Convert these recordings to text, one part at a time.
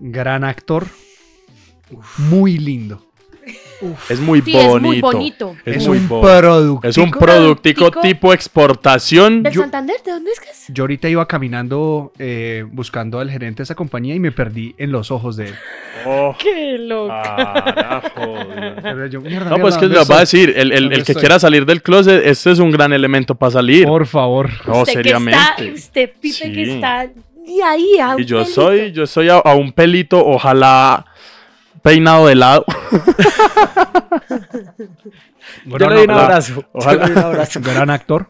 gran actor, muy lindo. Es muy bonito. Es un productico. Es un productico tipo exportación. ¿De Santander? ¿De dónde es que es? Yo ahorita iba caminando eh, buscando al gerente de esa compañía y me perdí en los ojos de él. Oh. ¡Qué loco! Yo, no, pues que me va a decir, el, que quiera salir del closet, este es un gran elemento para salir. Por favor. No, seriamente. Este Pipe, que está y yo soy, yo soy a, un pelito, ojalá peinado de lado. le doy un abrazo. un Gran actor.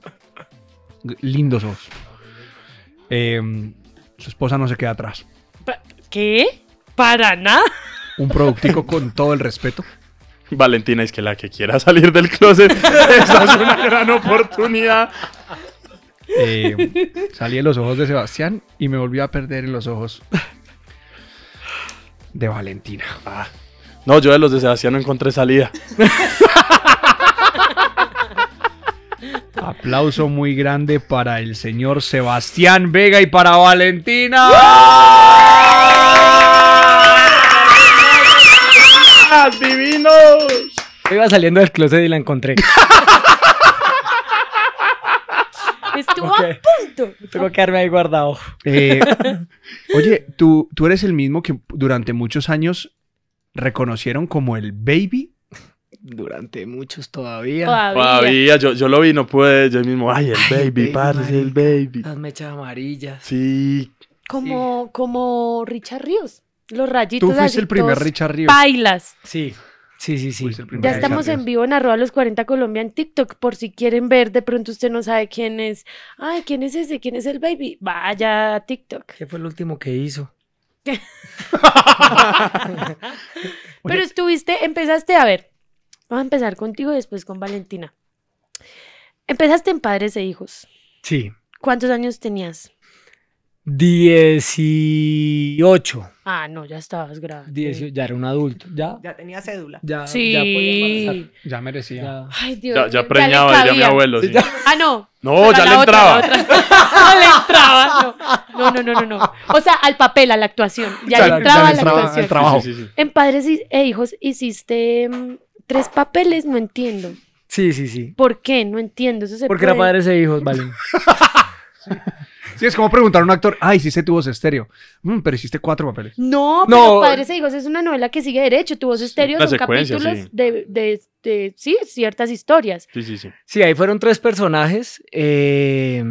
Lindo sos. Em, su esposa no se queda atrás. ¿Qué? ¿Para nada? Un productico con todo el respeto. Valentina, es que la que quiera salir del closet, esa es una gran oportunidad. Eh, salí de los ojos de Sebastián y me volví a perder en los ojos de Valentina. Ah. No, yo de los de Sebastián no encontré salida. Aplauso muy grande para el señor Sebastián Vega y para Valentina. ¡Ah! ¡Divinos! Iba saliendo del closet y la encontré. punto. Tengo que quedarme ahí guardado. Eh, oye, ¿tú, tú eres el mismo que durante muchos años reconocieron como el baby durante muchos todavía. Todavía, Yo, lo vi, no pude, yo mismo, ay, el baby, parce, el baby. Las mechas amarillas. Sí. Como, como Richard Ríos, los rayitos. Tú fuiste el primer Richard Ríos. Bailas. Sí. Sí, sí, sí. Ya estamos en vivo en arroba los 40 Colombia en TikTok por si quieren ver, de pronto usted no sabe quién es. Ay, ¿quién es ese? ¿Quién es el baby? Vaya TikTok. ¿Qué fue el último que hizo? Pero estuviste, empezaste a ver. Vamos a empezar contigo y después con Valentina. Empezaste en Padres e Hijos. Sí. ¿Cuántos años tenías? 18. Ah, no, ya estabas grande 18, ya era un adulto. Ya, Ya tenía cédula. ya, ya podía Ya merecía. Ya. Ay, Dios. Ya, ya preñaba, ya mi abuelo. Ah, no. No, ya le entraba. le entraba, no. No, no, no, no, O sea, al papel, a la actuación. Ya, le entraba la actuación. al trabajo. En Padres e Hijos hiciste mm, tres papeles, no entiendo. Sí, sí, sí. ¿Por qué? No entiendo. Eso se Porque era padres e hijos, vale. Sí, es como preguntar a un actor, ay, sí hiciste tu voz estéreo, mm, pero hiciste cuatro papeles. No, pero Padres e Hijos es una novela que sigue derecho, tu voz estéreo capítulos De, de, sí, ciertas historias. Sí, sí, sí. Sí, ahí fueron tres personajes. Eh,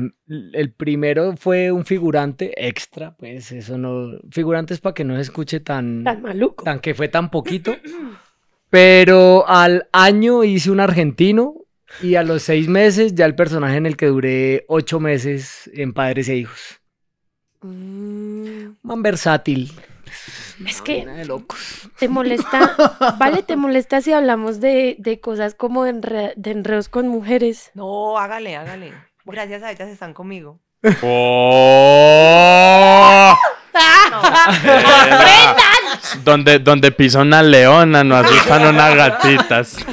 el primero fue un figurante extra, pues eso no, figurantes para que no se escuche tan... Tan maluco. Tan que fue tan poquito. Pero al año hice un argentino, y a los seis meses ya el personaje en el que duré ocho meses en Padres e Hijos. Mm. Man versátil. Es que de locos. te molesta, vale, te molesta si hablamos de, de cosas como de, enredos con mujeres. No, hágale, hágale. Gracias a ellas están conmigo. ¡Oh! donde, donde pisa una leona, no asustan unas gatitas.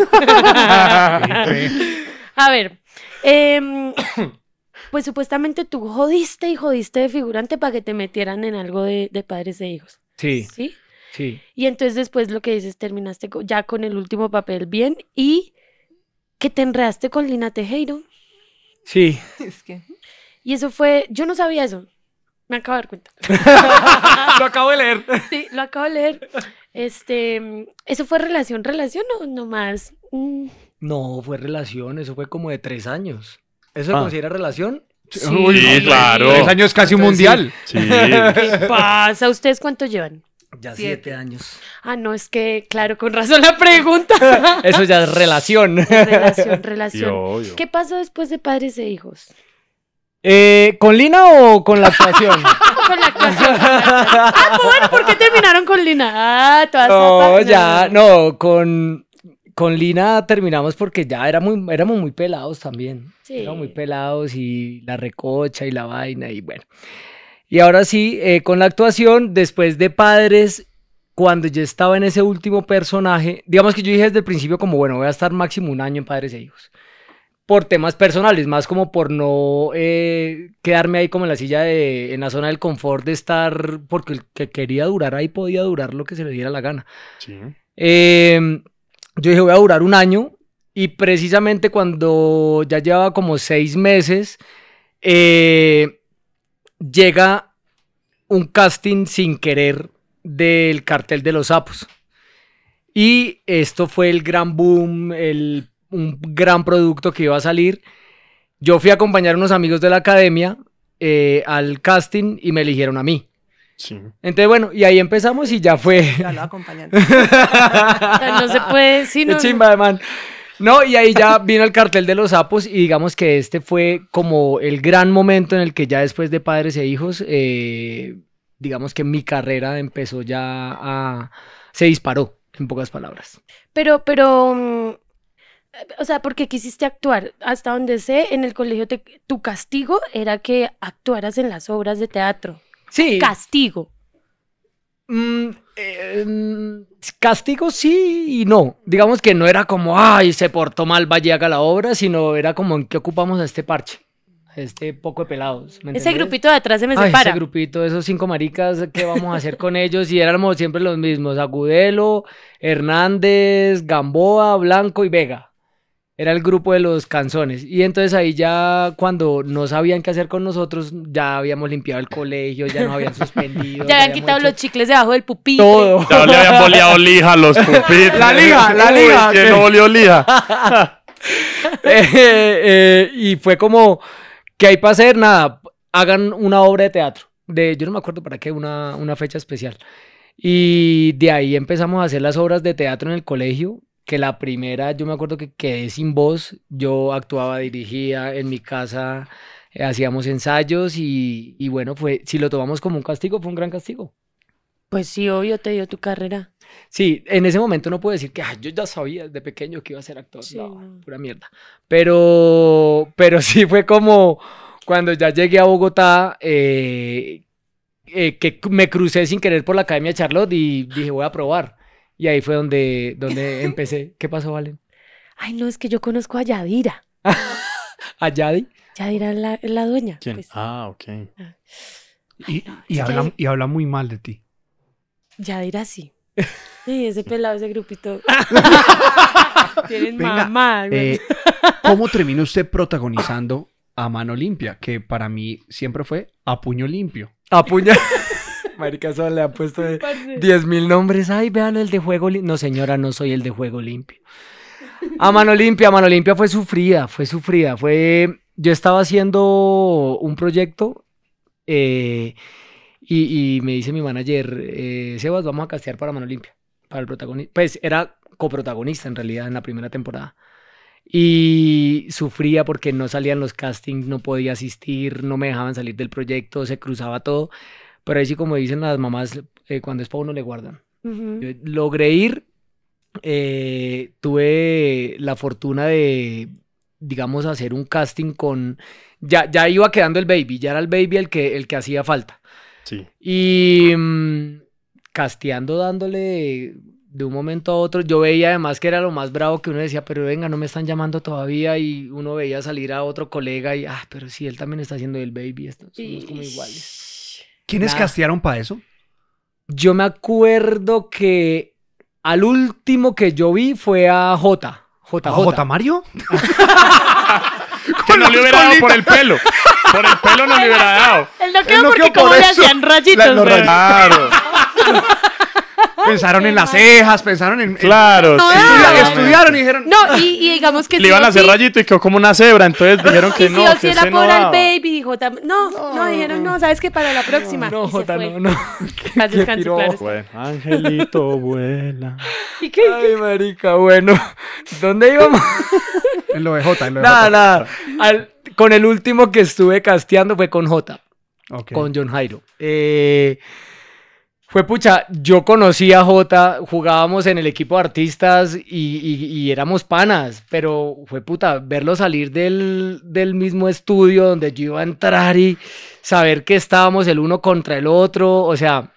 A ver. Em, pues supuestamente tú jodiste y jodiste de figurante para que te metieran en algo de, padres e hijos. Sí. Sí. Sí. Y entonces después lo que dices, terminaste ya con el último papel bien y que te enredaste con Lina Tejero. Sí. Y eso fue, yo no sabía eso. Me acabo de dar cuenta. lo acabo de leer. Sí, lo acabo de leer. Este, ¿eso fue relación, relación o nomás? Mm. No, fue relación, eso fue como de tres años. ¿Eso se ah. considera relación? Sí, claro. Tres años casi un mundial. Sí. ¿Qué pasa? ¿Ustedes cuánto llevan? Ya siete. años. Ah, no, es que, claro, con razón la pregunta. Eso ya es relación. Relación, relación. ¿Qué pasó después de padres e hijos? Eh, ¿Con Lina o con la actuación? con la actuación. ah, pues bueno, ¿por qué terminaron con Lina? Ah, todas No, ya, no, con, con Lina terminamos porque ya era muy, éramos muy pelados también. Sí. Éramos muy pelados y la recocha y la vaina y bueno. Y ahora sí, eh, con la actuación, después de Padres, cuando yo estaba en ese último personaje, digamos que yo dije desde el principio como, bueno, voy a estar máximo un año en Padres e Hijos por temas personales, más como por no eh, quedarme ahí como en la silla de, en la zona del confort de estar, porque el que quería durar ahí podía durar lo que se le diera la gana. Sí. Em, yo dije, voy a durar un año y precisamente cuando ya llevaba como seis meses, eh, llega un casting sin querer del cartel de los sapos. Y esto fue el gran boom, el un gran producto que iba a salir. Yo fui a acompañar a unos amigos de la academia eh, al casting y me eligieron a mí. Sí. Entonces, bueno, y ahí empezamos y ya fue. Ya lo acompañan. no se puede decir. No, chimba, y ahí ya vino el cartel de los sapos y digamos que este fue como el gran momento en el que ya después de Padres e Hijos, eh, digamos que mi carrera empezó ya a... se disparó, en pocas palabras. Pero, pero, mm, o sea, porque quisiste actuar. Hasta donde sé, en el colegio tu castigo era que actuaras en las obras de teatro. Sí. Castigo. Mm, em, castigo sí y no. Digamos que no era como, ay, se portó mal, vaya la obra, sino era como en qué ocupamos a este parche. Este poco de pelados. ese grupito de atrás se me ay, separa. Ese grupito, esos cinco maricas, ¿qué vamos a hacer con ellos? Y éramos siempre los mismos: Agudelo, Hernández, Gamboa, Blanco y Vega. Era el grupo de los canzones. Y entonces ahí ya cuando no sabían qué hacer con nosotros, ya habíamos limpiado el colegio, ya nos habían suspendido. ya habían quitado los chicles debajo del pupitre. Todo. Ya le habían boleado lija a los pupitres. La lija, la lija. que no boleó lija. Eh, eh, y fue como, ¿qué hay para hacer? Nada, hagan una obra de teatro. De, yo no me acuerdo para qué, una, una fecha especial. Y de ahí empezamos a hacer las obras de teatro en el colegio que la primera, yo me acuerdo que quedé sin voz, yo actuaba, dirigía en mi casa, eh, hacíamos ensayos y, bueno, fue, si lo tomamos como un castigo, fue un gran castigo. Pues sí, obvio, te dio tu carrera. Sí, en ese momento no puedo decir que ah, yo ya sabía de pequeño que iba a ser actor, no, pura mierda. Pero, pero sí fue como cuando ya llegué a Bogotá, eh, eh, que me crucé sin querer por la Academia Charlotte y dije, voy a probar. Y ahí fue donde, donde empecé. ¿Qué pasó, Valen? Ay, no, es que yo conozco a Yadira. ¿A Yadi? Yadira es la, dueña. ¿Quién? Pues. Ah, ok. Ah. y, habla, muy mal de ti. Yadira sí. Sí, ese pelado, ese grupito. Tienen mamá. Eh, ¿Cómo terminó usted protagonizando a mano limpia? Que para mí siempre fue a puño limpio. A puño. Marica, solo le ha puesto 10.000 mil nombres. Ay, vean el de juego limpio. No, señora, no soy el de juego limpio. A mano limpia, mano limpia fue sufrida, fue sufrida. Fue... Yo estaba haciendo un proyecto eh, y, me dice mi manager, eh, Sebas, vamos a castear para mano limpia, para el protagonista. Pues era coprotagonista en realidad en la primera temporada y sufría porque no salían los castings, no podía asistir, no me dejaban salir del proyecto, se cruzaba todo. Pero ahí sí, como dicen las mamás, eh, cuando es para uno le guardan. logré ir, eh, tuve la fortuna de, digamos, hacer un casting con... Ya, ya iba quedando el baby, ya era el baby el que, el que hacía falta. Sí. Y mm, casteando, dándole... De, un momento a otro, yo veía además que era lo más bravo que uno decía, pero venga, no me están llamando todavía y uno veía salir a otro colega y, ah, pero sí, él también está haciendo el baby, estamos como iguales. ¿Quiénes castigaron castearon para eso? Yo me acuerdo que al último que yo vi fue a J. J. ¿A J. Mario? que no le hubiera dado por el pelo. Por el pelo no le hubiera dado. El no quedó porque como le hacían rayitos. Claro. Pensaron en las cejas, pensaron en. Claro, sí. estudiaron y dijeron. No, y, digamos que. Le iban a hacer rayito y quedó como una cebra, entonces dijeron que no, sí o si era por el baby, dijo no, no, dijeron no, sabes que para la próxima. No, Jota, no, no. Gracias, qué Bueno, Angelito vuela. ¿Y qué? Ay, marica, bueno. ¿Dónde íbamos? En lo de J, en lo de nada, nada. con el último que estuve casteando fue con J, con John Jairo. Eh, fue pucha, yo conocí a Jota, jugábamos en el equipo de artistas y, éramos panas, pero fue puta, verlo salir del, mismo estudio donde yo iba a entrar y saber que estábamos el uno contra el otro, o sea,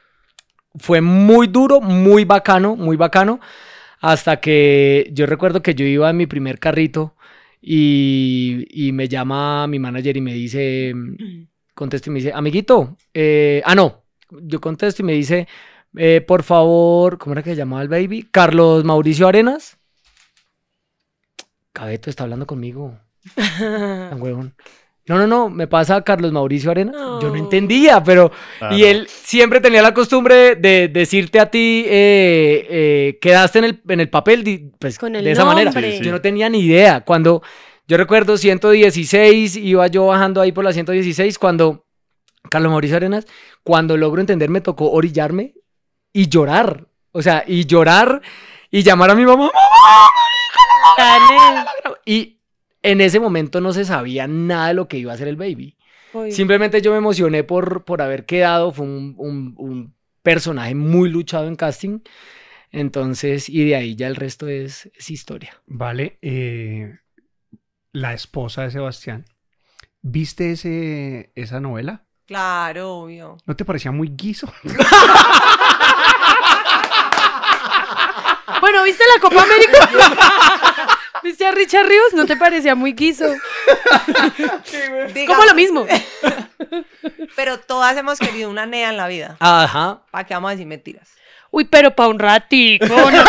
fue muy duro, muy bacano, muy bacano, hasta que yo recuerdo que yo iba en mi primer carrito y, me llama mi manager y me dice, contesto y me dice, amiguito, eh, ah no, yo contesto y me dice, eh, por favor, ¿cómo era que se llamaba el baby? Carlos Mauricio Arenas. Cabeto está hablando conmigo. huevón. No, no, no, me pasa Carlos Mauricio Arenas. Yo no entendía, pero. Y él siempre tenía la costumbre de decirte a ti, eh, eh, quedaste en el, papel, pues, de esa manera. Yo no tenía ni idea. Cuando. Yo recuerdo 116, iba yo bajando ahí por la 116, cuando Carlos Mauricio Arenas, cuando logro entender, me tocó orillarme y llorar. O sea, y llorar y llamar a mi mamá. Y en ese momento no se sabía nada de lo que iba a hacer el baby. Simplemente yo me emocioné por, por haber quedado. Fue un, personaje muy luchado en casting. Entonces, y de ahí ya el resto es, historia. Vale. Eh, la esposa de Sebastián. ¿Viste ese, esa novela? Claro, obvio. ¿No te parecía muy guiso? bueno, ¿viste la Copa América? ¿Viste a Richard Ríos, ¿No te parecía muy guiso? como lo mismo. Pero todas hemos querido una NEA en la vida. Ajá. ¿Para qué vamos a decir mentiras? Uy, pero para un ratico, no, no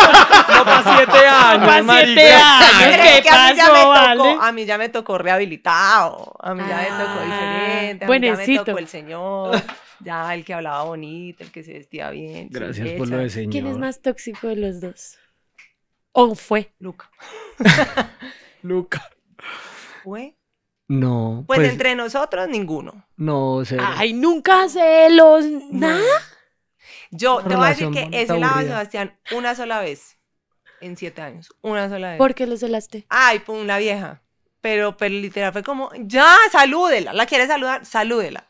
para siete años. Para años, ¿qué pasó, A mí ya me tocó rehabilitado, a mí ya me tocó ah, diferente, a mí ya me tocó el señor, ya el que hablaba bonito, el que se vestía bien. Gracias por lo de señor. ¿Quién es más tóxico de los dos? ¿O fue? Luca. Luca. ¿Fue? No. Pues, pues, entre nosotros ninguno. No, sé. Ay, nunca celos, nada. Yo te voy a decir que he celado a Sebastián una sola vez en siete años. Una sola vez. ¿Por qué lo celaste? Ay, pum, una vieja. Pero, pero literal fue como, ya, salúdela. ¿La quieres saludar? Salúdela.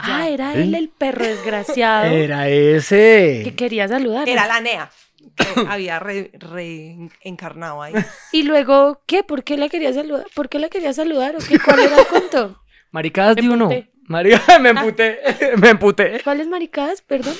Ah, era ¿Eh? él el perro desgraciado. era ese. Que quería saludar. Era la NEA. Que había reencarnado ahí. ¿Y luego qué? ¿Por qué la quería saludar? ¿Por qué la quería saludar? ¿O qué? ¿Cuál era el cuento? Maricadas de uno. Mario, me ah. emputé, me emputé. ¿Cuáles maricadas? Perdón.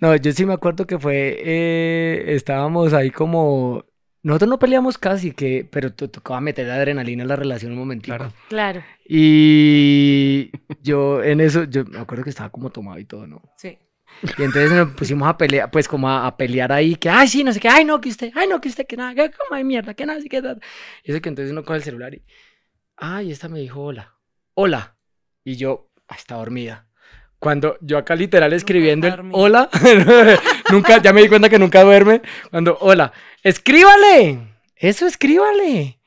No, yo sí me acuerdo que fue, eh, estábamos ahí como, nosotros no peleamos casi, que, pero tocaba meter adrenalina en la relación un momentito. Claro. claro. Y yo en eso, yo me acuerdo que estaba como tomado y todo, ¿no? Sí. Y entonces nos pusimos a pelear, pues como a, pelear ahí, que, ay, sí, no sé qué, ay, no, que usted, ay, no, que usted, que nada, que como hay mierda, que nada, sí, que nada. Y eso que entonces uno coge el celular y, ay, esta me dijo hola, hola. Y yo, está dormida. Cuando yo acá literal escribiendo el hola, nunca, ya me di cuenta que nunca duerme. Cuando, hola, escríbale, eso escríbale.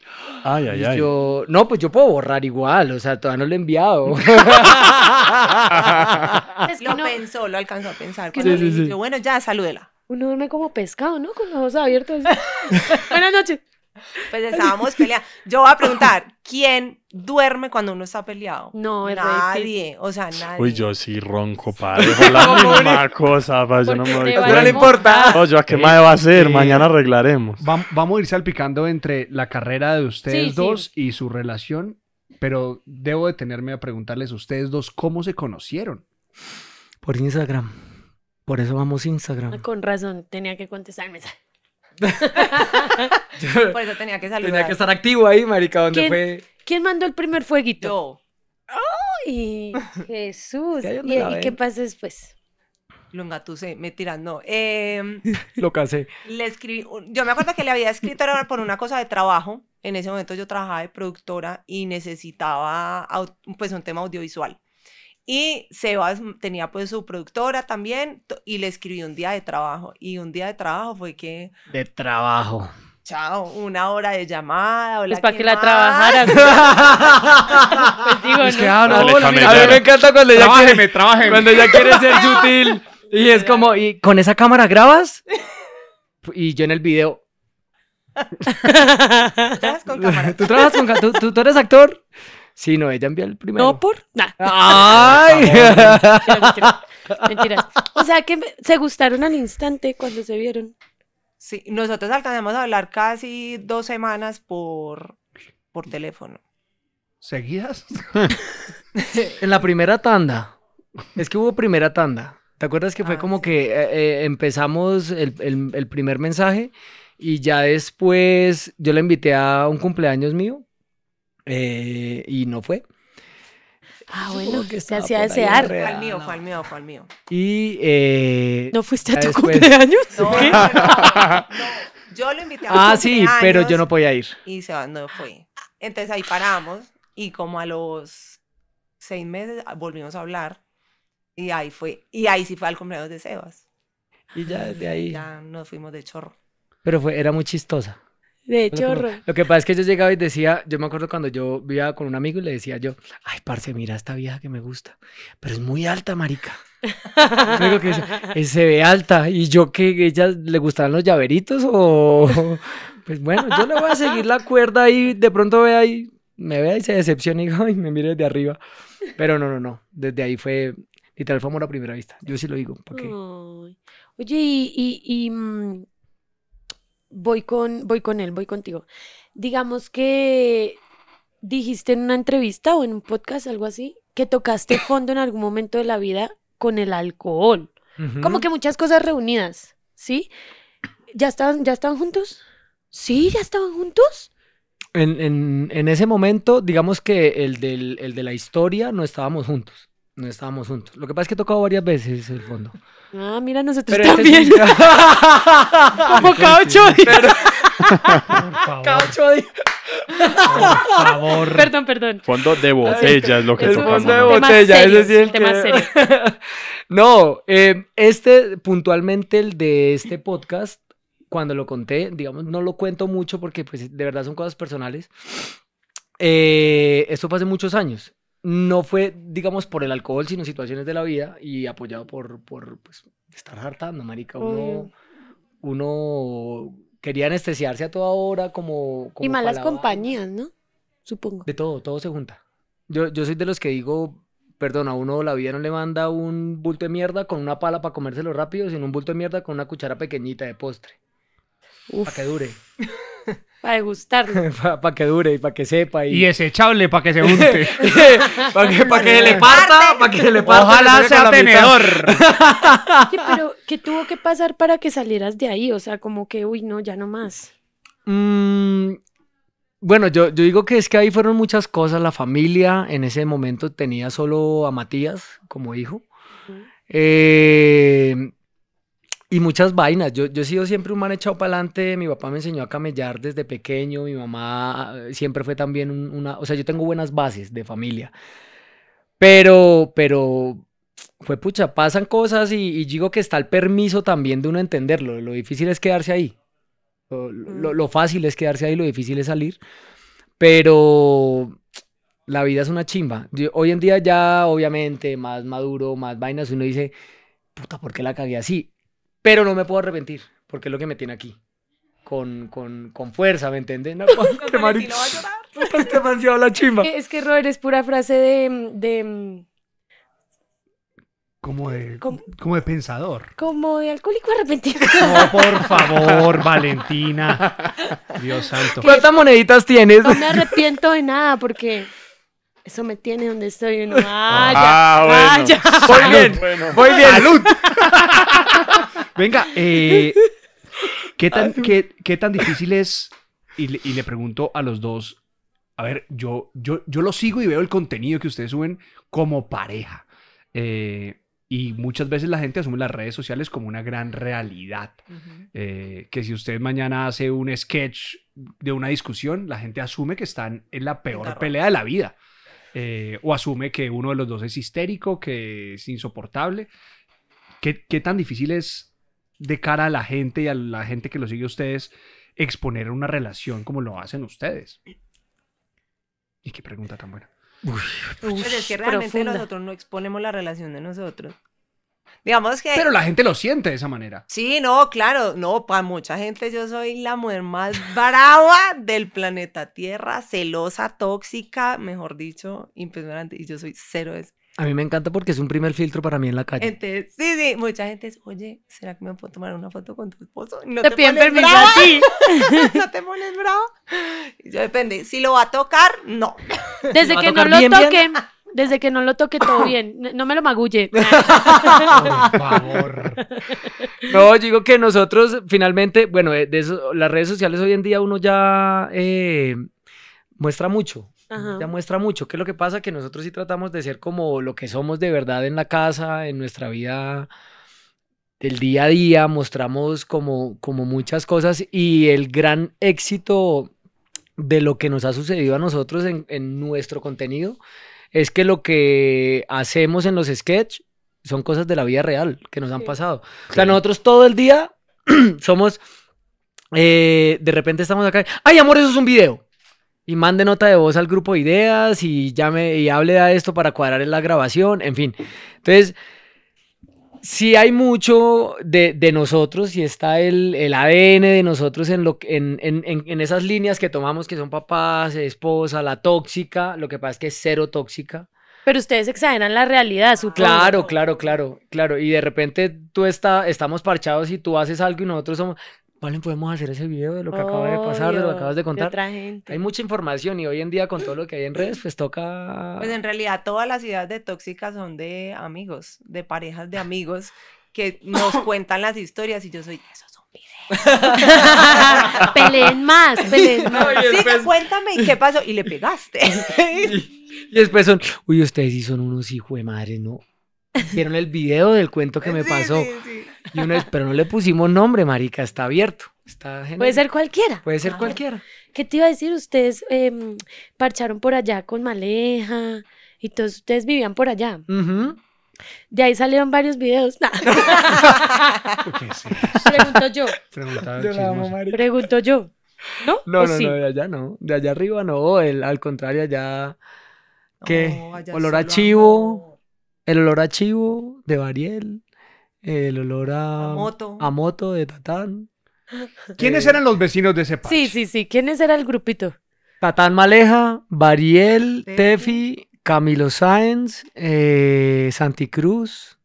Ay, ay, ay. Yo, no, pues yo puedo borrar igual, o sea, todavía no lo he enviado. es que lo no, pensó, lo alcanzó a pensar. sí, sí, sí. bueno, ya, salúdela. Uno duerme como pescado, ¿no? Con los ojos abiertos. Buenas noches. Pues estábamos peleando. Yo voy a preguntar, ¿quién duerme cuando uno está peleado. No, era. Nadie, o sea, nadie. Uy, yo sí ronco, padre. la misma cosa, padre. Yo no me voy a... importa. No, a qué más va a ser. Mañana arreglaremos. vamos a ir salpicando entre la carrera de ustedes dos y su relación, pero debo detenerme a preguntarles a ustedes dos cómo se conocieron. Por Instagram. Por eso vamos Instagram. Con razón, tenía que contestarme Por eso tenía que saludar. Tenía que estar activo ahí, marica, donde fue. ¿Quién mandó el primer fueguito? Yo. ¡Ay! Jesús. ¿Y, qué pasa después? Lo me tiras, no. Em, lo casé. Le escribí, yo me acuerdo que le había escrito era por una cosa de trabajo. En ese momento yo trabajaba de productora y necesitaba pues un tema audiovisual. Y Sebas tenía pues su productora también y le escribí un día de trabajo. Y un día de trabajo fue que... De trabajo. Chao, una hora de llamada. Es pues, para que la trabajara. Pues, es que, ah, a mí me encanta cuando ella quiere, Cuando ya quiere ser sutil. Y es como, ¿y con esa cámara grabas? Y yo en el video... ¿Tú con cámara? ¿Tú, trabajas con, tú, tú eres actor? Sí, no, ella envió el primero. No por nada. ¡Ay! Mentiras, O sea que se gustaron al instante cuando se vieron. Sí, nosotros alcanzamos a hablar casi dos semanas por, por teléfono. ¿Seguidas? en la primera tanda. Es que hubo primera tanda. ¿Te acuerdas que fue ah, como que eh, eh, empezamos el, el, el primer mensaje y ya después yo la invité a un cumpleaños mío eh, y no fue. Ah, bueno, que se hacía desear. Fue al mío, fue al mío, fue al mío. Y. Eh, ¿No fuiste a tu cumpleaños? No, no, Yo lo invité a Ah, sí, pero yo no podía ir. Y se no fue Entonces ahí paramos y como a los seis meses ah, volvimos a hablar y ahí fue. Y ahí sí fue al cumpleaños de Sebas. Y ya desde ahí. Ya nos fuimos de chorro. Pero fue, era muy chistosa. De chorro. lo que pasa es que yo llegaba y decía, yo me acuerdo cuando yo vivía con un amigo y le decía yo, ay, parce, mira esta vieja que me gusta, pero es muy alta, marica. que eh, se, ve alta y yo que ella le gustaban los llaveritos o pues bueno, yo le voy a seguir la cuerda y de pronto ve ahí, me vea y se decepciona y me mire desde arriba. Pero no, no, no, desde ahí fue literal fue la a primera vista. Yo sí lo digo, Oye, y mm, voy con, voy con él, voy contigo. Digamos que dijiste en una entrevista o en un podcast, algo así, que tocaste fondo en algún momento de la vida con el alcohol. Como que muchas cosas reunidas, ¿sí? ¿Ya estaban, ya juntos? ¿Sí? ¿Ya estaban juntos? En, ese momento, digamos que el, el de la historia no estábamos juntos no estábamos juntos. Lo que pasa es que he tocado varias veces el fondo. Ah, mira, nosotros pero también. Este es... Como cada Por favor. Perdón, perdón. Fondo de botella es lo que tocamos. Fondo de botella, ese es el tema serio. no, eh, este, puntualmente el de este podcast, cuando lo conté, digamos, no lo cuento mucho porque pues de verdad son cosas personales. Eh, esto fue hace muchos años no fue, digamos, por el alcohol, sino situaciones de la vida y apoyado por, por pues, estar hartando, marica. Uno, uno quería anestesiarse a toda hora como... y malas compañías, ¿no? Supongo. De todo, todo se junta. Yo, yo soy de los que digo, perdón, a uno la vida no le manda un bulto de mierda con una pala para comérselo rápido, sino un bulto de mierda con una cuchara pequeñita de postre. Para que dure. Para degustarlo. para que dure y para que sepa. Y, y desechable para que se unte. para que, se le parta, para que le Ojalá sea tenedor. pero, ¿qué tuvo que pasar para que salieras de ahí? O sea, como que, uy, no, ya no más. Mm, bueno, yo, digo que es que ahí fueron muchas cosas. La familia en ese momento tenía solo a Matías como hijo. eh, y muchas vainas. Yo, yo he sido siempre un man echado para adelante. Mi papá me enseñó a camellar desde pequeño. Mi mamá eh, siempre fue también una... O sea, yo tengo buenas bases de familia. Pero, pero, fue pucha, pasan cosas y, digo que está el permiso también de uno entenderlo. Lo difícil es quedarse ahí. Lo, lo, mm. fácil es quedarse ahí, lo difícil es salir. Pero la vida es una chimba. hoy en día ya, obviamente, más maduro, más vainas, uno dice, puta, ¿por qué la cagué así? Pero no me puedo arrepentir, porque es lo que me tiene aquí. Con, con, con fuerza, ¿me entiendes? No, qué llorar. No te demasiado la chimba. Es que, Robert, es pura frase de... de... Como de, como, de pensador. Como de alcohólico arrepentido. No, por favor, Valentina. Dios santo. ¿Cuántas moneditas tienes? No me arrepiento de nada porque eso me tiene donde estoy. Vaya. ah, ah, bueno. bien, muy bien. Salud. Venga, eh, ¿qué, tan, ah, qué, tan difícil es? Y le, pregunto a los dos, a ver, yo, yo, yo lo sigo y veo el contenido que ustedes suben como pareja. Eh, y muchas veces la gente asume las redes sociales como una gran realidad. Eh, que si usted mañana hace un sketch de una discusión, la gente asume que están en la peor pelea de la vida. o asume que uno de los dos es histérico, que es insoportable. ¿Qué, qué tan difícil es de cara a la gente y a la gente que lo sigue ustedes exponer una relación como lo hacen ustedes? Y qué pregunta tan buena. pero pues, es que realmente nosotros no exponemos la relación de nosotros. Digamos que. Pero la gente lo siente de esa manera. Sí, no, claro. No, para mucha gente yo soy la mujer más brava del planeta Tierra, celosa, tóxica, mejor dicho, impresionante. Y yo soy cero eso. A mí me encanta porque es un primer filtro para mí en la calle. Entonces, sí, sí, mucha gente es, oye, ¿será que me puedo tomar una foto con tu esposo? No te, te piden permiso a ti. no te pones bravo. Yo depende, si lo va a tocar, no. Desde que no lo toque, desde que no lo toque todo bien, no me lo magulle. Por favor. No, digo que nosotros finalmente, bueno, eh, de las redes sociales hoy en día uno ya eh, muestra mucho. Ya muestra mucho. ¿Qué es lo que pasa? Que nosotros sí tratamos de ser como lo que somos de verdad en la casa, en nuestra vida del día a día, mostramos como, como muchas cosas y el gran éxito de lo que nos ha sucedido a nosotros en, en nuestro contenido es que lo que hacemos en los sketch son cosas de la vida real que nos han pasado. O sea, nosotros todo el día somos, eh, de repente estamos acá, ay amor, eso es un video y mande nota de voz al grupo de ideas y llame y hable de esto para cuadrar en la grabación, en fin. Entonces, sí hay mucho de, nosotros y está el, ADN de nosotros en, lo, en, en, esas líneas que tomamos que son papás, esposa, la tóxica, lo que pasa es que es cero tóxica. Pero ustedes exageran la realidad, supongo. Claro, claro, claro, claro. Y de repente tú está, estamos parchados y tú haces algo y nosotros somos, Valen, podemos hacer ese video de lo que acaba de pasar, de lo que acabas de contar. Hay mucha información y hoy en día con todo lo que hay en redes, pues toca... Pues en realidad todas las ideas de tóxicas son de amigos, de parejas de amigos que nos cuentan las historias y yo soy, eso es un peleen más, peleen más. sí, cuéntame qué pasó y le pegaste. y, después son, uy, ustedes sí son unos hijos de madre, ¿no? Vieron el video del cuento que me pasó. Sí, sí. pero no le pusimos nombre, marica, está abierto. puede ser cualquiera. Puede ser ah. cualquiera. ¿Qué te iba a decir? Ustedes em, parcharon por allá con Maleja y todos ustedes vivían por allá. De ahí salieron varios videos. Nah. ¿Qué Pregunto yo. Pregunto yo. ¿No? No, no, de allá no. De allá arriba no. al contrario, allá. ¿Qué? olor a chivo. El olor a chivo de Bariel el olor a, moto. a moto de Tatán. ¿Quiénes eran los vecinos de ese patch? Sí, sí, sí. ¿Quiénes era el grupito? Tatán Maleja, Bariel, Tefi, Camilo Sáenz, eh, Santi Cruz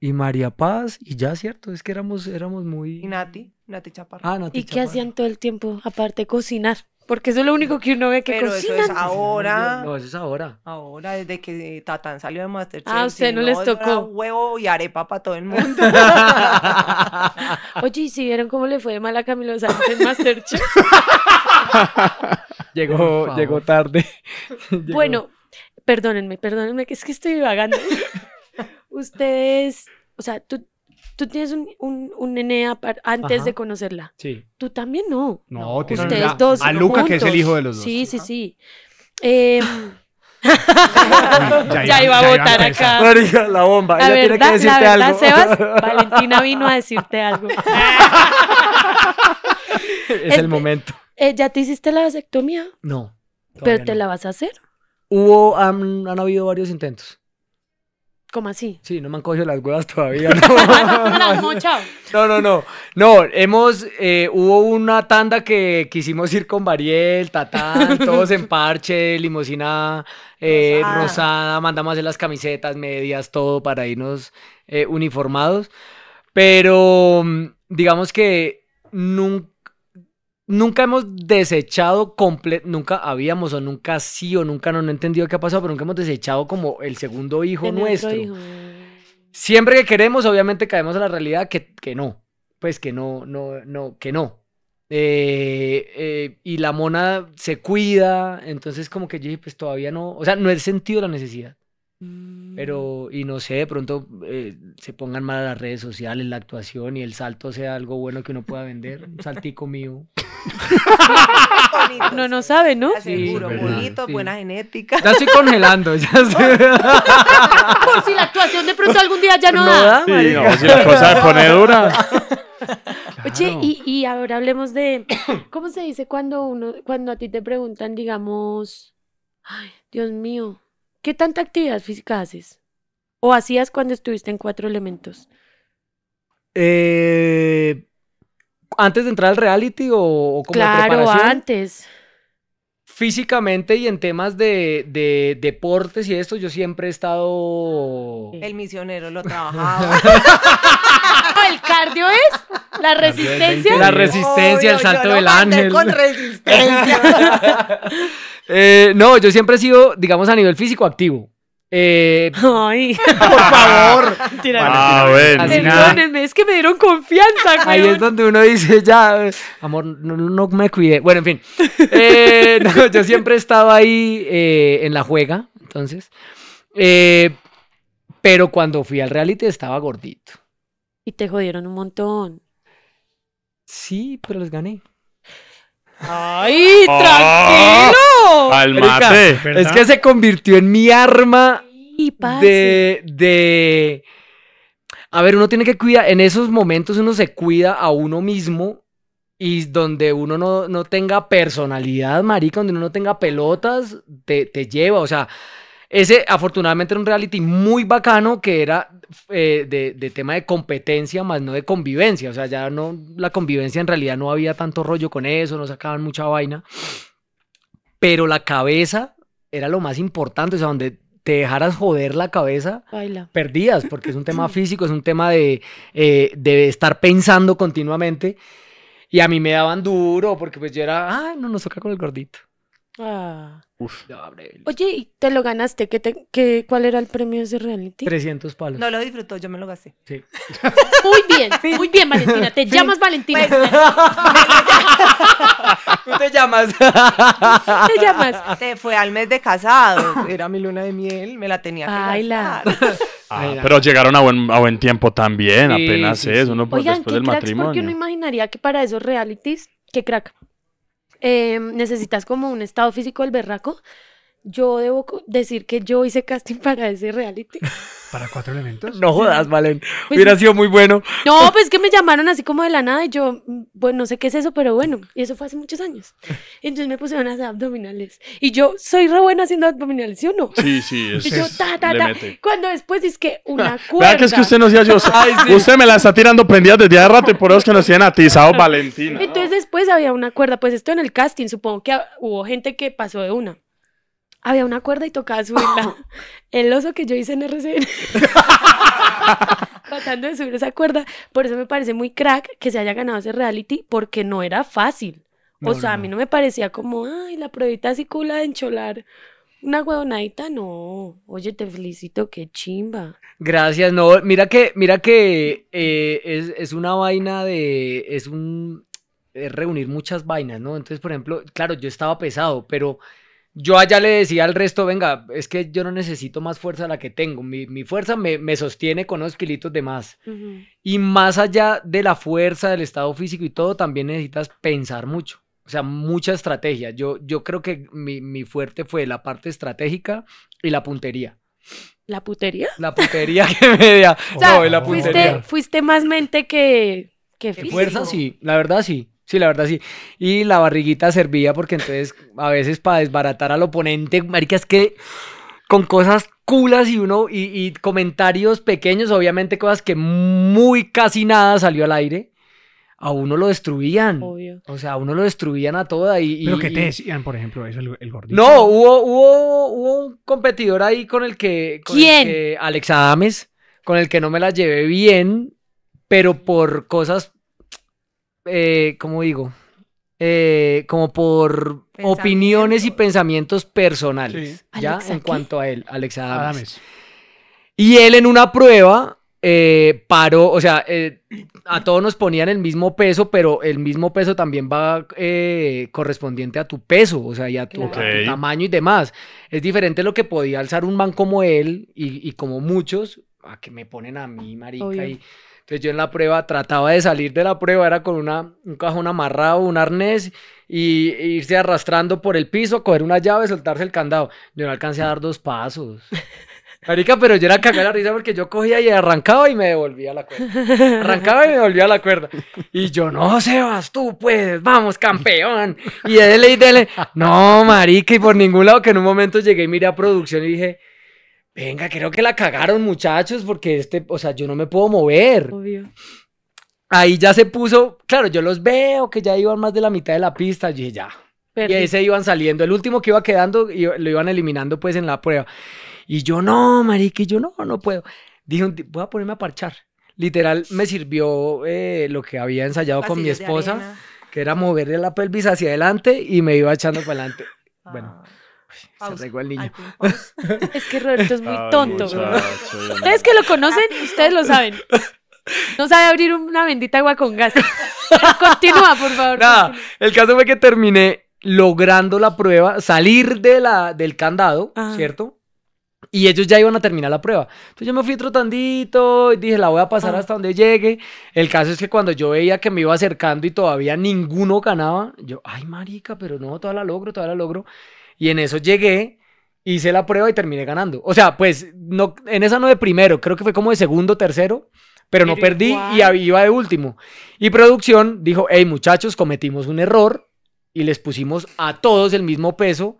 y María Paz. Y ya, cierto, es que éramos, éramos muy... Y Nati, Nati Chaparro. Ah, ¿Y qué hacían todo el tiempo? Aparte cocinar. Porque eso es lo único que uno ve que Pero eso es ahora. No, eso es ahora. Ahora, desde que Tatán salió de Masterchef. Ah, usted no, les tocó. Huevo y arepa para todo el mundo. Oye, ¿y si vieron cómo le fue de mala Camilo Sánchez en Masterchef? llegó, llegó tarde. Bueno, perdónenme, perdónenme, que es que estoy vagando. Ustedes, o sea, tú Tú tienes un, un, nene antes de conocerla. Sí. Tú también no. No, no ustedes dos. A Luca, que es el hijo de los dos. Sí, sí, sí. Em, ya, iba, a votar acá. la bomba. Ella tiene que decirte algo. Sebas, Valentina vino a decirte algo. es el este, momento. Eh, ¿Ya te hiciste la vasectomía? No. ¿Pero te la vas a hacer? Hubo, han habido varios intentos. ¿Cómo así? Sí, no me han cogido las huevas todavía. No, ah, no, no, no. No, hemos, eh, hubo una tanda que quisimos ir con Bariel, Tatán, todos en parche, limosina eh, rosada. mandamos hacer las camisetas, medias, todo para irnos eh, uniformados. Pero mm, digamos que nunca nunca hemos desechado completo, nunca habíamos o nunca sí o nunca no, no he entendido qué ha pasado, pero nunca hemos desechado como el segundo hijo nuestro. Siempre que queremos, obviamente caemos a la realidad que, que no, pues que no, no, no, que no. Eh, eh, y la mona se cuida, entonces como que yo pues todavía no, o sea, no he sentido la necesidad. Mm. Pero, y no sé, de pronto eh, se pongan mal las redes sociales, la actuación y el salto sea algo bueno que uno pueda vender. Un saltico mío. no, no sabe, ¿no? Seguro, bonito, buena genética. Ya estoy congelando. Ya Por si la actuación de pronto algún día ya no, da. Sí, si la cosa pone dura. Oye, y, ahora hablemos de, ¿cómo se dice cuando uno, cuando a ti te preguntan, digamos, ay, Dios mío, ¿Qué tanta actividad física haces? ¿O hacías cuando estuviste en cuatro elementos? Eh, ¿Antes de entrar al reality o, como claro, preparación? antes físicamente y en temas de, deportes y esto, yo siempre he estado. Ah, el misionero lo trabajado. Ah, el cardio es la resistencia. La resistencia, el salto del ángel. Con resistencia. Eh, no, yo siempre he sido, digamos, a nivel físico activo. Eh, Ay. Por favor. ah, es que me dieron confianza, Ahí es donde uno dice, ya, amor, no, me cuidé. Bueno, en fin. Eh, yo siempre estaba ahí eh, en la juega, entonces. pero cuando fui al reality estaba gordito. Y te jodieron un montón. Sí, pero les gané. ¡Ay, ah. tranquilo! Al mate. es que se convirtió en mi arma y de, de... A ver, uno tiene que cuidar, en esos momentos uno se cuida a uno mismo y donde uno no, no tenga personalidad, marica, donde uno no tenga pelotas, te, te lleva, o sea... Ese afortunadamente era un reality muy bacano que era eh, de, tema de competencia más no de convivencia. O sea, ya no, la convivencia en realidad no había tanto rollo con eso, no sacaban mucha vaina. Pero la cabeza era lo más importante, o sea, donde te dejaras joder la cabeza, perdías, porque es un tema físico, es un tema de, eh, de estar pensando continuamente. Y a mí me daban duro, porque pues yo era, ah, no nos toca con el gordito. Ah. Uf. Oye, ¿y te lo ganaste? ¿Qué ¿Cuál era el premio de ese reality? 300 palos. No lo disfrutó, yo me lo gasté. Sí. Muy bien, muy bien, Valentina. Te llamas Valentina. Pues, Tú te llamas. Te llamas. Te fue al mes de casado. Era mi luna de miel, me la tenía que ah, ah, pero llegaron a buen, tiempo también, apenas es, uno después del matrimonio. Porque no imaginaría que para esos realities, ¿qué crack. Em, necesitas como un estado físico el berraco yo debo decir que yo hice casting para ese reality. ¿Para cuatro elementos? No jodas, Valen. Pues Hubiera sido muy bueno. No, pues es que me llamaron así como de la nada y yo, mm, bueno, no sé qué es eso, pero bueno. Y eso fue hace muchos años. Entonces me pusieron a hacer abdominales. Y yo soy re buena haciendo abdominales, ¿sí o no? Sí, sí. eso. y yo, ta, ta, ta. Cuando después es que una cuerda. ¿Verdad que es que usted nos yo? Usted me la está tirando prendida desde hace rato y por eso es que nos tienen atizado, Valentina. Entonces después había una cuerda. Pues esto en el casting, supongo que hubo gente que pasó de una había una cuerda y tocaba subirla. El oso que yo hice en RCN. tratando de subir esa cuerda. Por eso me parece muy crack que se haya ganado ese reality, porque no era fácil. o sea, a mí no me parecía como, ay, la pruebita así cula de encholar. Una huevonadita, no. Oye, te felicito, qué chimba. Gracias, no. Mira que, mira que eh, es, es una vaina de. Es un. Es reunir muchas vainas, ¿no? Entonces, por ejemplo, claro, yo estaba pesado, pero yo allá le decía al resto, venga, es que yo no necesito más fuerza la que tengo, mi, fuerza me, sostiene con unos kilitos de más. Y más allá de la fuerza, del estado físico y todo, también necesitas pensar mucho. O sea, mucha estrategia. Yo, yo creo que mi, fuerte fue la parte estratégica y la puntería. ¿La putería? La puntería que media. O la fuiste, fuiste, más mente que, que Fuerza sí, la verdad sí. Sí, la verdad sí. Y la barriguita servía porque entonces a veces para desbaratar al oponente, marica, es que con cosas culas y uno y, comentarios pequeños, obviamente cosas que muy casi nada salió al aire. A uno lo destruían. Obvio. O sea, a uno lo destruían a toda. ahí. ¿Pero que qué te decían, por ejemplo, eso, el, gordito? No, hubo, hubo, un competidor ahí con el que. ¿Quién? Alex Adames, con el que no me las llevé bien, pero por cosas eh, como digo? Eh, como por opiniones y pensamientos personales, ¿ya? en cuanto a él, Alex Adams. Y él en una prueba eh, paró, o sea, a todos nos ponían el mismo peso, pero el mismo peso también va correspondiente a tu peso, o sea, y a tu, tamaño y demás. Es diferente lo que podía alzar un man como él y, como muchos, a que me ponen a mí, marica, y entonces yo en la prueba trataba de salir de la prueba, era con una, un cajón amarrado, un arnés, y e irse arrastrando por el piso, coger una llave, soltarse el candado. Yo no alcancé a dar dos pasos. Marica, pero yo era cagada la risa porque yo cogía y arrancaba y me devolvía la cuerda. Arrancaba y me devolvía la cuerda. Y yo, no, Sebas, tú puedes, vamos, campeón. Y dele y dele. No, marica, y por ningún lado que en un momento llegué y miré a producción y dije, venga, creo que la cagaron muchachos porque este, o sea, yo no me puedo mover. Obvio. Ahí ya se puso, claro, yo los veo que ya iban más de la mitad de la pista, Y dije, ya. Y ahí se iban saliendo, el último que iba quedando lo iban eliminando pues en la prueba. Y yo no, marique, yo no, no puedo. Dije, voy a ponerme a parchar. Literal, me sirvió eh, lo que había ensayado con mi esposa, que era moverle la pelvis hacia adelante y me iba echando para adelante. Ah. Bueno. Se es que Roberto es muy tonto. Ustedes que lo conocen, ah, ustedes lo saben. No sabe abrir una bendita agua con gas. Continúa, por favor. Nada, el caso fue que terminé logrando la prueba, salir de la, del candado, ah. ¿cierto? Y ellos ya iban a terminar la prueba. Entonces yo me fui trotandito y dije, la voy a pasar ah. hasta donde llegue. El caso es que cuando yo veía que me iba acercando y todavía ninguno ganaba, yo, ay, marica, pero no, toda la logro, toda la logro. Y en eso llegué, hice la prueba y terminé ganando. O sea, pues no, en esa no de primero, creo que fue como de segundo, tercero, pero no perdí y iba de último. Y producción dijo, hey muchachos, cometimos un error y les pusimos a todos el mismo peso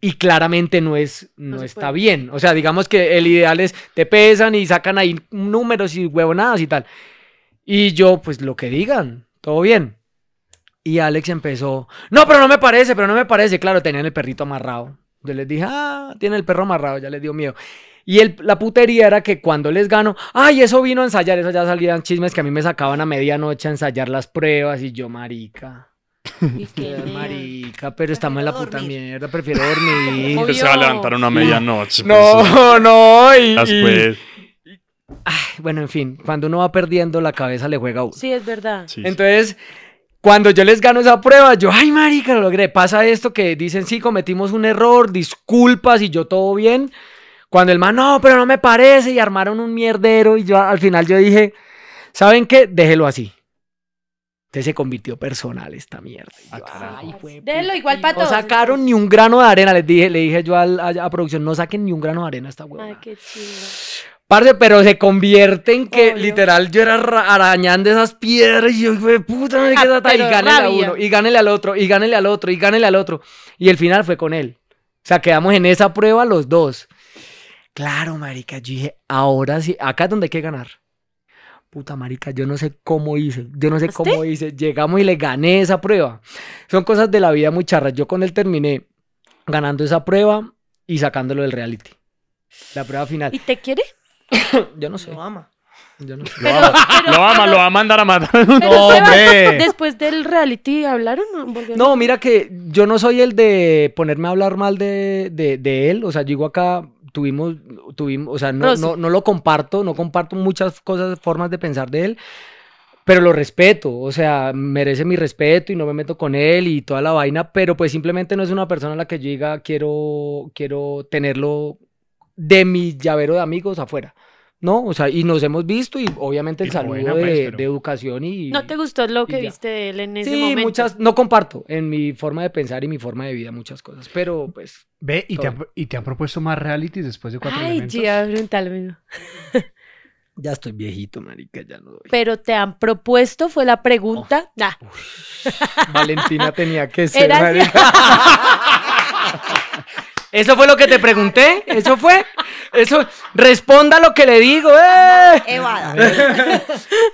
y claramente no es no, está bien. O sea, digamos que el ideal es te pesan y sacan ahí números y huevonadas y tal. Y yo pues lo que digan, todo bien. Y Alex empezó, no, pero no me parece, pero no me parece. Claro, tenían el perrito amarrado. Yo les dije, ah, tiene el perro amarrado, ya les dio miedo. Y el, la putería era que cuando les gano, ay, eso vino a ensayar, eso ya salían chismes que a mí me sacaban a medianoche a ensayar las pruebas y yo, marica. marica, pero estamos en la puta mierda, prefiero dormir. Que Se va a levantar una medianoche. No, pues, no, bueno, en fin, cuando uno va perdiendo la cabeza le juega a uno. Sí, es verdad. Entonces, cuando yo les gano esa prueba, yo, ay, marica, lo logré. Pasa esto que dicen, sí, cometimos un error, disculpas y yo todo bien. Cuando el man, no, pero no me parece, y armaron un mierdero, y yo al final yo dije, ¿saben qué? Déjelo así. Entonces se convirtió personal esta mierda. Yo, ah, igual para No sacaron ni un grano de arena, les dije, le dije yo a, producción, no saquen ni un grano de arena esta huevona. Ay, qué chido. Parce, pero se convierte en que literal yo era arañando esas piedras y yo, de puta, me queda ah, y gánele a uno, y gánele al otro, y gánele al otro, y gánele al otro. Y el final fue con él. O sea, quedamos en esa prueba los dos. Claro, marica, yo dije, ahora sí, acá es donde hay que ganar. Puta marica, yo no sé cómo hice, yo no sé cómo hice. Llegamos y le gané esa prueba. Son cosas de la vida muy Yo con él terminé ganando esa prueba y sacándolo del reality. La prueba final. ¿Y te quiere? Yo no sé. Lo ama. Pero, lo, ama. lo ama, a mandar a matar. No, hombre. Después del reality, ¿hablaron? No, mira que yo no soy el de ponerme a hablar mal de, de, él. O sea, llego acá, tuvimos, tuvimos, o sea, no, no, lo comparto, no comparto muchas cosas, formas de pensar de él pero lo respeto, o sea, merece mi respeto y no me meto con él y toda la vaina, pero pues simplemente no es una persona a la que yo diga quiero, quiero tenerlo de mi llavero de amigos afuera. ¿no? O sea, y nos hemos visto y obviamente el saludo pues, de, educación y... ¿No te gustó lo que viste de él en ese momento? Sí, muchas, no comparto en mi forma de pensar y mi forma de vida muchas cosas, pero pues... Ve, y, te, han propuesto más reality después de cuatro Ay, elementos. Ya estoy viejito, marica, ya no doy. Pero te han propuesto, fue la pregunta. Oh, Valentina tenía que ser, marica. ¿Eso fue lo que te pregunté? ¿Eso fue? Eso, responda lo que le digo. Eh.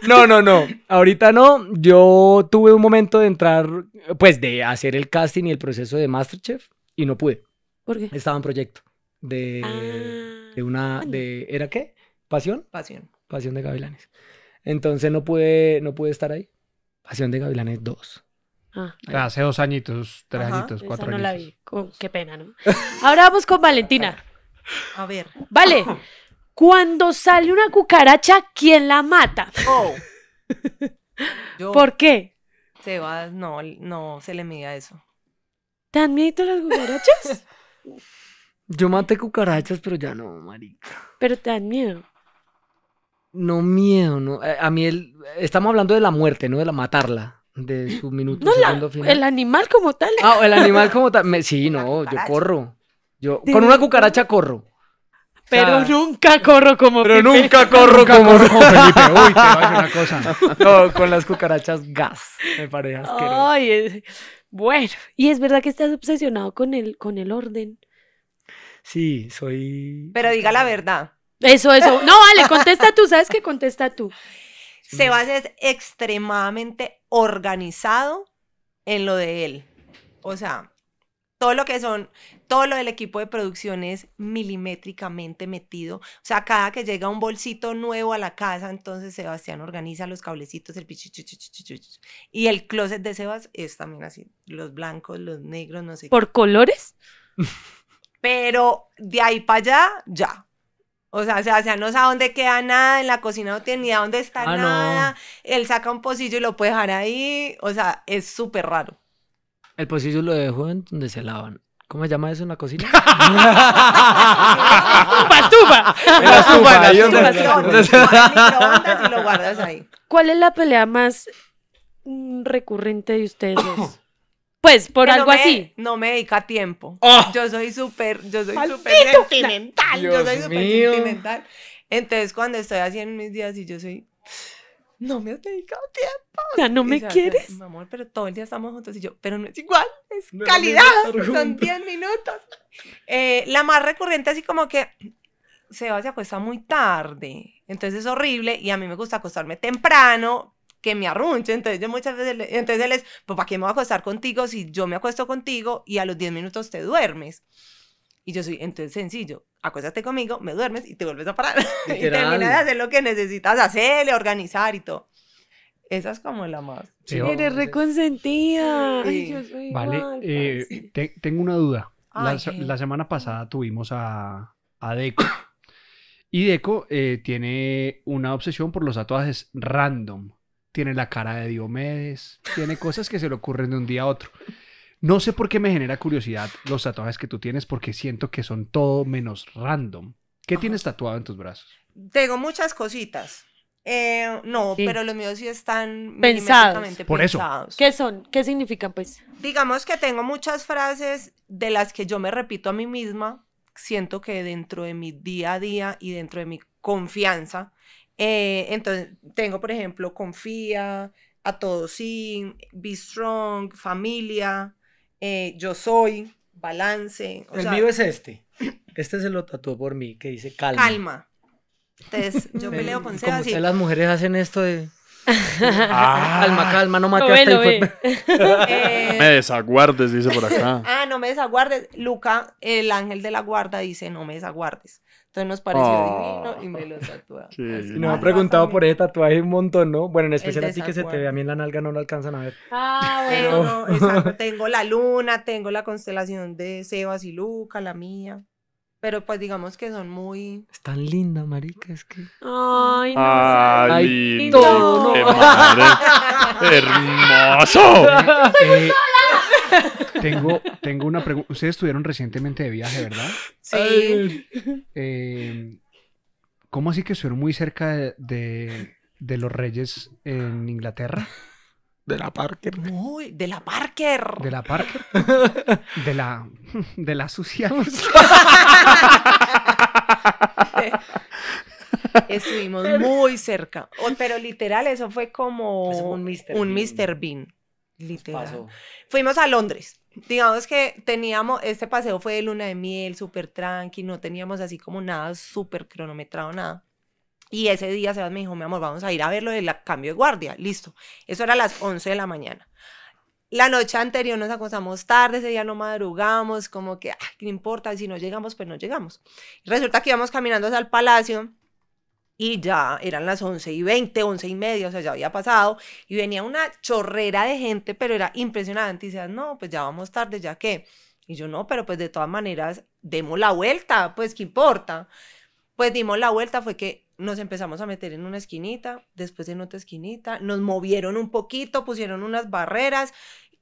No, no, no. Ahorita no. Yo tuve un momento de entrar, pues de hacer el casting y el proceso de Masterchef y no pude. ¿Por qué? Estaba en proyecto de, ah. una, de, ¿era qué? ¿Pasión? Pasión. Pasión de Gavilanes. Entonces no pude, no pude estar ahí. Pasión de Gavilanes 2. Ah. Hace dos añitos, tres añitos, cuatro no La vi. qué pena, ¿no? Ahora vamos con Valentina. A ver. Vale. Cuando sale una cucaracha, ¿quién la mata? Oh. ¿Por qué? Se va, no, no se le mide a eso. ¿Tan miedo las cucarachas? Yo maté cucarachas, pero ya no, marica. Pero te dan miedo. No miedo, no. Eh, a mí estamos hablando de la muerte, no de la matarla de su mm, minuto El animal como tal. Ah, el animal como tal. sí, no, yo corro. Yo con una cucaracha corro. Pero nunca corro como Pero nunca corro como... Felipe. Uy, te una cosa. con las cucarachas gas, me parece asqueroso. Ay, bueno, y es verdad que estás obsesionado con el con el orden. Sí, soy Pero diga la verdad. Eso, eso. No, vale, contesta tú, sabes que contesta tú. Sebas es extremadamente organizado en lo de él. O sea, todo lo que son, todo lo del equipo de producción es milimétricamente metido. O sea, cada que llega un bolsito nuevo a la casa, entonces Sebastián organiza los cablecitos, el Y el closet de Sebas es también así, los blancos, los negros, no sé. ¿Por colores? Pero de ahí para allá, ya. O sea, o sea, no sabe dónde queda nada, en la cocina no tiene ni a dónde está ah, nada. Él saca un pocillo y lo puede dejar ahí. O sea, es súper raro. El pocillo lo dejo en donde se lavan. ¿Cómo se llama eso en la cocina? Pastupa. estufa! La lo guardas ahí. ¿Cuál es la pelea más mm, recurrente de ustedes? Pues por algo así. No me dedica tiempo. Ah. yo soy súper, yo soy súper sentimental. yo soy súper sentimental. Entonces cuando estoy así en mis días y yo soy, no me has dedicado tiempo. Ya no me quieres. Mi amor, pero todo el día estamos juntos y yo, pero no es igual, es calidad. son 10 minutos. Eh, la más recurrente así como que Se va, se acuesta muy tarde. Entonces es horrible y a mí me gusta acostarme temprano que me arrunche. Entonces yo muchas veces, le, entonces él es, pues, ¿para ¿qué me voy a acostar contigo si yo me acuesto contigo y a los 10 minutos te duermes? Y yo soy, entonces sencillo, acuéstate conmigo, me duermes y te vuelves a parar. y terminas de hacer lo que necesitas hacer, organizar y todo. Esa es como la más. Sí, eres reconsentida. vale, eh, tengo una duda. la, semana pasada tuvimos a, a Deco. Y Deco eh, tiene una obsesión por los tatuajes random tiene la cara de Diomedes, tiene cosas que se le ocurren de un día a otro. No sé por qué me genera curiosidad los tatuajes que tú tienes porque siento que son todo menos random. ¿Qué tienes tatuado en tus brazos? Tengo muchas cositas. Eh, no, pero los míos sí están pensados. Por pensados. eso. ¿Qué son? ¿Qué significan, pues? Digamos que tengo muchas frases de las que yo me repito a mí misma. Siento que dentro de mi día a día y dentro de mi confianza eh, entonces, tengo, por ejemplo, confía, a todos sin, be strong, familia, eh, yo soy, balance. el mío es este. Este se lo tatuó por mí, que dice calma. Calma. Entonces, yo peleo eh, con Seba así. las mujeres hacen esto de... Ah, calma, calma, no mate hasta pues. me desaguardes, dice por acá. ah, no me desaguardes. Luca, el ángel de la guarda, dice no me desaguardes. Entonces nos pareció ah. divino y me lo tatué. Sí. Y nos han preguntado por ese tatuaje un montón, ¿no? Bueno, en especial así que se te ve a mí en la nalga, no lo alcanzan a ver. Ah, bueno, Pero... exacto. Tengo la luna, tengo la constelación de Sebas y Luca, la mía. Pero pues digamos que son muy... Es tan linda, marica, es que... Ay, no. Ay, ay Qué madre. Hermoso. Estoy tengo, tengo una pregunta. Ustedes estuvieron recientemente de viaje, ¿verdad? Sí. Em, ¿Cómo así que estuvieron muy cerca de, los Reyes en Inglaterra? De la Parker. muy de la Parker. De la Parker. De la. De la sucia. Estuvimos muy cerca. Pero literal, eso fue como. un Mr. Bean. Pues literal. Fuimos a Londres. Digamos que teníamos, este paseo fue de luna de miel, súper tranqui, no teníamos así como nada súper cronometrado, nada. Y ese día Sebas me dijo, mi amor, vamos a ir a ver lo del cambio de guardia. Listo. Eso era a las 11 de la mañana. La noche anterior nos acostamos tarde, ese día no madrugamos, como que, ay, ah, no importa, si no llegamos, pues no llegamos. Resulta que íbamos caminando hasta el palacio y ya eran las 11 y 20, 11 y media, o sea, ya había pasado, y venía una chorrera de gente, pero era impresionante, y decían, no, pues ya vamos tarde, ya qué. Y yo, no, pero pues de todas maneras, demos la vuelta, pues qué importa. Pues dimos la vuelta, fue que nos empezamos a meter en una esquinita, después en otra esquinita, nos movieron un poquito, pusieron unas barreras,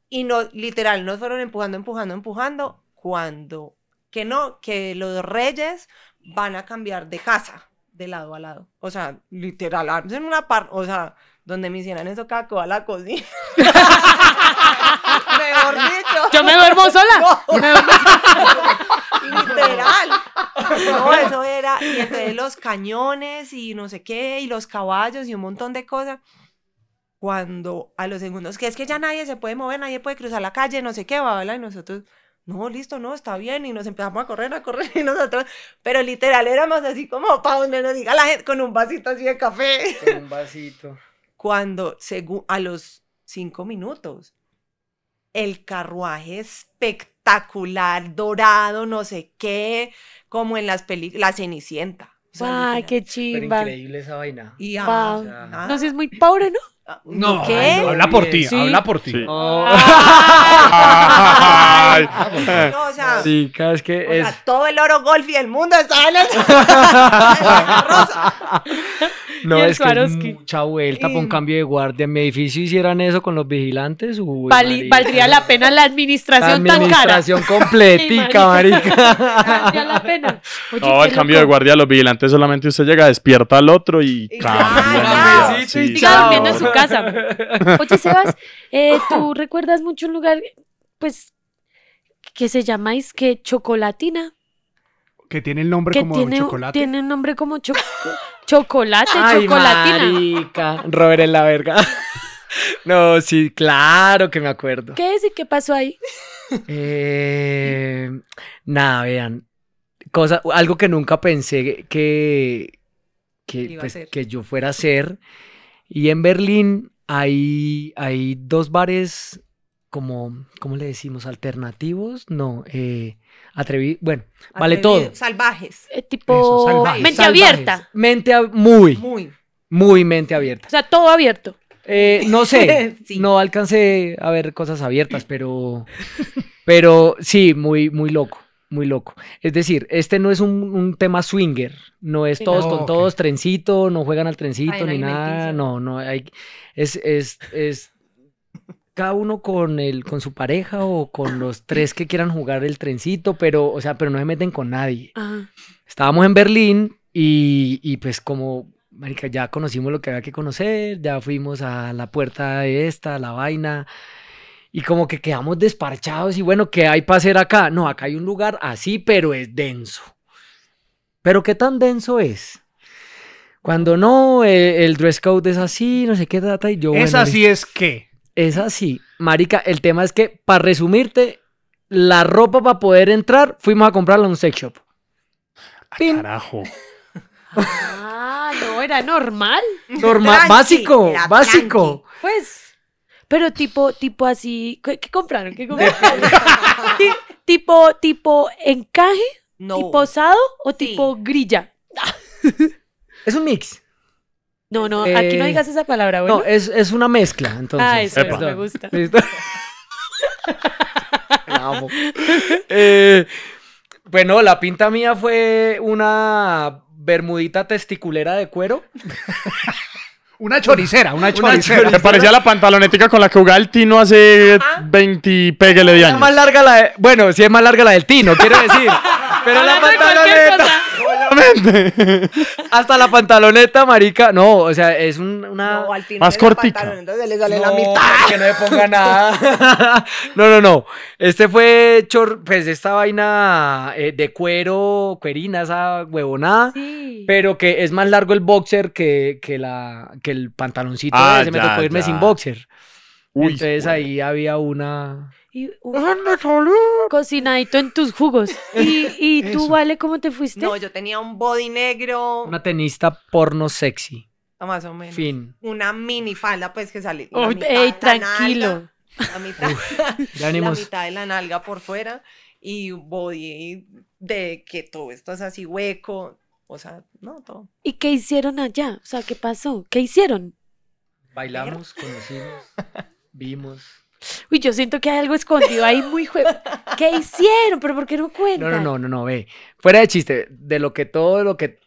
y no, literal, nos fueron empujando, empujando, empujando, cuando, que no, que los reyes van a cambiar de casa de lado a lado. O sea, literal, en una parte, o sea, donde me hicieran eso cada a la cocina. Mejor dicho. Yo me duermo sola. literal. No, eso era, y entonces los cañones y no sé qué, y los caballos y un montón de cosas. Cuando a los segundos, que es que ya nadie se puede mover, nadie puede cruzar la calle, no sé qué, va, y nosotros no, listo, no, está bien, y nos empezamos a correr, a correr, y nosotros, pero literal, éramos así como, pa' donde nos diga la gente, con un vasito así de café. Con un vasito. Cuando, según, a los cinco minutos, el carruaje espectacular, dorado, no sé qué, como en las películas, La Cenicienta. ¡Ay, qué chimba! Pero increíble esa vaina. Y ah, o sea, Entonces es muy pobre, ¿no? Ah, no, ¿Qué? habla por ti, habla por ti. Sí. Ah, sí, cada vez que es... todo el oro golf y el mundo está en, el. No, es que mucha vuelta por un eh. cambio de guardia. En mi edificio hicieran eso con los vigilantes. valdría la pena la administración, la tan cara. administración completica, marica. Valdría la pena. no, el cambio de guardia, los vigilantes solamente usted llega, despierta al otro y, cambia. durmiendo en su casa. Oye, Sebas, eh, ¿tú recuerdas mucho un lugar, pues, que se llamáis Chocolatina? Que tiene el nombre como chocolate. Tiene un nombre como chocolate, Ay, chocolatina. Marica, Robert en la verga. No, sí, claro que me acuerdo. ¿Qué es y qué pasó ahí? Eh, nada, vean. Cosa, algo que nunca pensé que, pues, que, yo fuera a hacer. Y en Berlín hay, hay dos bares como, ¿cómo le decimos? Alternativos, no, eh, atreví bueno, vale todo. Salvajes. Eh, tipo, mente abierta. Mente muy, muy, muy mente abierta. O sea, todo abierto. Eh, no sé, no alcancé a ver cosas abiertas, pero, pero sí, muy, muy loco muy loco. Es decir, este no es un, tema swinger, no es todos con todos, trencito, no juegan al trencito ni nada, no, no, hay, es, es, es cada uno con el, con su pareja o con los tres que quieran jugar el trencito, pero, o sea, pero no se meten con nadie. Ah. Estábamos en Berlín y, y pues como ya conocimos lo que había que conocer, ya fuimos a la puerta de esta, la vaina, y como que quedamos desparchados y bueno, ¿qué hay para hacer acá? No, acá hay un lugar así, pero es denso. Pero ¿qué tan denso es? Cuando no, e, el, dress code es así, no sé qué data y yo... es que... Es así. Marica, el tema es que, para resumirte, la ropa para poder entrar, fuimos a comprarla en un sex shop. Ah, carajo. Ah, no, era normal. Normal, básico, básico. Pues. Pero tipo, tipo así. ¿Qué, compraron? ¿Qué compraron? tipo, tipo encaje, tipo osado o tipo grilla. es un mix. No, no, aquí no eh, digas esa palabra, bueno. No, es, una mezcla, entonces. Ah, eso me gusta. ¿Listo? Eh, bueno, la pinta mía fue una bermudita testiculera de cuero. Una choricera, una choricera. Me parecía la pantalonética con la que jugaba el Tino hace 20 peguele de años. más larga la bueno, si es más larga la del Tino, quiero decir. pero la pantaloneta. Hasta la pantaloneta, marica. No, o sea, es una. No, Más cortita le sale la mitad. Que no le ponga nada. No, no, no. Este fue chor, pues esta vaina eh, de cuero, cuerina, esa huevonada. Pero que es más largo el boxer que, la, que el pantaloncito. Ah, me tocó irme sin boxer. Uy, Entonces ahí había una. Y, Cocinadito en tus jugos. ¿Y, tú, Vale, cómo te fuiste? No, yo tenía un body negro. Una tenista porno sexy. Más o menos. Una mini falda, pues que salí ey, tranquilo. La, mitad, la mitad de la nalga por fuera y body de que todo esto es así hueco. O sea, no, todo. ¿Y qué hicieron allá? O sea, ¿qué pasó? ¿Qué hicieron? Bailamos, conocimos, vimos. Uy, yo siento que hay algo escondido ahí muy ¿Qué hicieron? ¿Pero por qué no cuentan? No, no, no, no, no, ve. Fuera de chiste, de lo que todo lo que.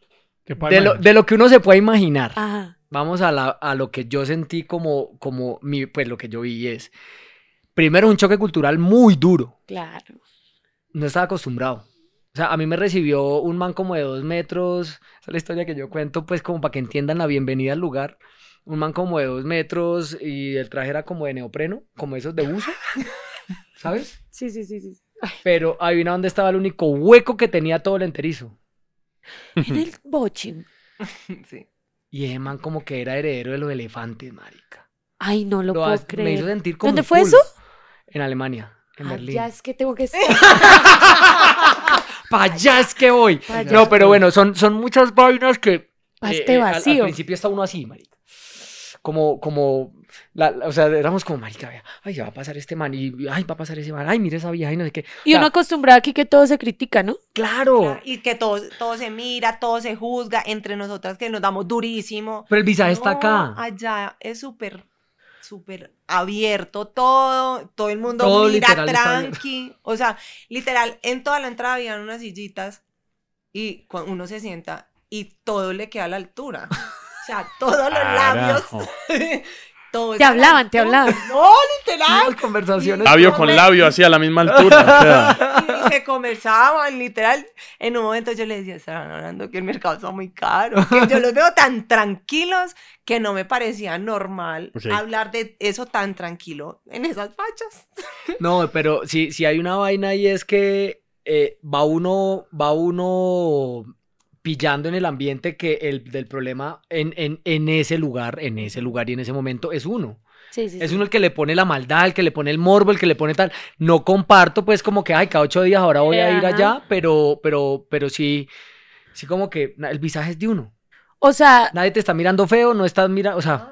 De lo, que uno se puede imaginar. Vamos a, lo que yo sentí como, como pues lo que yo vi es. Primero, un choque cultural muy duro. Claro. No estaba acostumbrado. O sea, a mí me recibió un man como de dos metros. Esa es la historia que yo cuento, pues como para que entiendan la bienvenida al lugar un man como de dos metros y el traje era como de neopreno, como esos de uso, ¿sabes? Sí, sí, sí, sí. Pero Pero adivina dónde estaba el único hueco que tenía todo el enterizo. En el bochín. sí. Y ese man como que era heredero de los elefantes, marica. Ay, no lo, puedo creer. Me hizo sentir como ¿Dónde fue eso? En Alemania, en Berlín. Ya es que tengo que estar. Payas que voy. No, pero bueno, son, son muchas vainas que... vacío. Eh, este eh, al, al principio está uno así, marica como, como, la, o sea, éramos como, marica, vea, ay, va a pasar este man, y ay, va a pasar ese man, ay, mira esa vieja, y no sé qué. Y uno acostumbrado aquí que todo se critica, ¿no? Claro. Y que todo, todo se mira, todo se juzga, entre nosotras que nos damos durísimo. Pero el visaje está acá. Allá es súper, súper abierto todo, todo el mundo mira tranqui, o sea, literal, en toda la entrada había unas sillitas y uno se sienta y todo le queda a la altura. O sea, todos los labios. te hablaban, te hablaban. No, literal. conversaciones. Labio con labio, así a la misma altura. y se conversaban, literal. En un momento yo les decía, estaban hablando que el mercado está muy caro. yo los veo tan tranquilos que no me parecía normal hablar de eso tan tranquilo en esas fachas. no, pero si, si hay una vaina y es que eh, va uno, va uno pillando en el ambiente que el del problema en, ese lugar, en ese lugar y en ese momento es uno. es uno el que le pone la maldad, el que le pone el morbo, el que le pone tal. No comparto, pues, como que, ay, cada ocho días ahora voy a ir allá, pero, pero, pero sí, sí, como que el visaje es de uno. O sea. Nadie te está mirando feo, no estás mirando. O sea.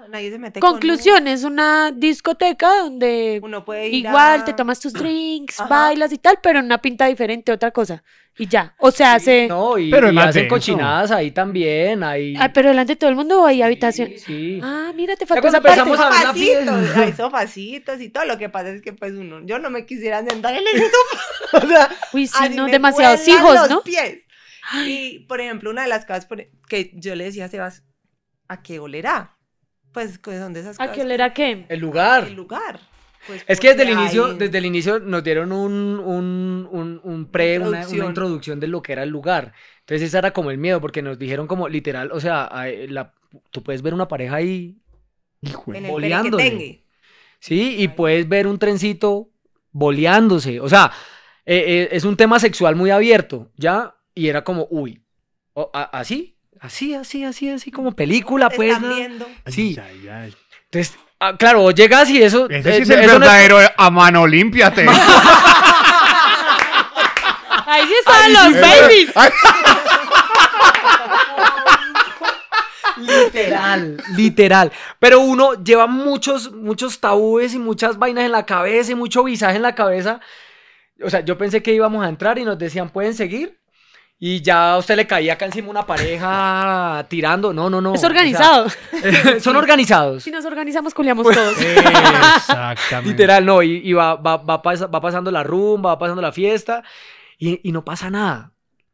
Conclusión, es una discoteca donde. Uno puede ir Igual te tomas tus drinks, bailas y tal, pero en una pinta diferente, otra cosa. Y ya. O sea, hace... No, y, pero hacen cochinadas ahí también. Ahí... Ah, pero delante de todo el mundo hay habitación. Sí, Ah, mira, te falta esa parte. a Hay sofacitos y todo. Lo que pasa es que, pues, uno. Yo no me quisiera sentar en ese sofá. o sea. Uy, sí, no, demasiados hijos, ¿no? Pies. Y, por ejemplo, una de las cosas e, que yo le decía a Sebas, ¿a qué olerá? Pues, son de esas cosas. ¿A qué olerá qué? El lugar. El lugar. Pues, es que desde el inicio, desde el inicio nos dieron un, pre, Una, introducción de lo que era el lugar. Entonces ese era como el miedo, porque nos dijeron como literal, o sea, eh, tú puedes ver una pareja ahí boleándose. Sí, y puedes ver un trencito boleándose. O sea, eh, eh, es un tema sexual muy abierto, ¿ya? Y era como, uy, así, así, así, así, así, como película, pues. Estás viendo. Sí. Entonces, ah, claro, llegas y eso. Ese eh, es el verdadero a mano límpiate. Ahí sí están los babies. literal, literal. Pero uno lleva muchos, muchos tabúes y muchas vainas en la cabeza y mucho visaje en la cabeza. O sea, yo pensé que íbamos a entrar y nos decían, ¿pueden seguir? y ya a usted le caía acá encima una pareja tirando. No, no, no. Es organizado. son organizados. Si nos organizamos, culiamos pues, todos. Exactamente. Literal, no. Y, va, va, pasando la rumba, va pasando la fiesta y, no pasa nada.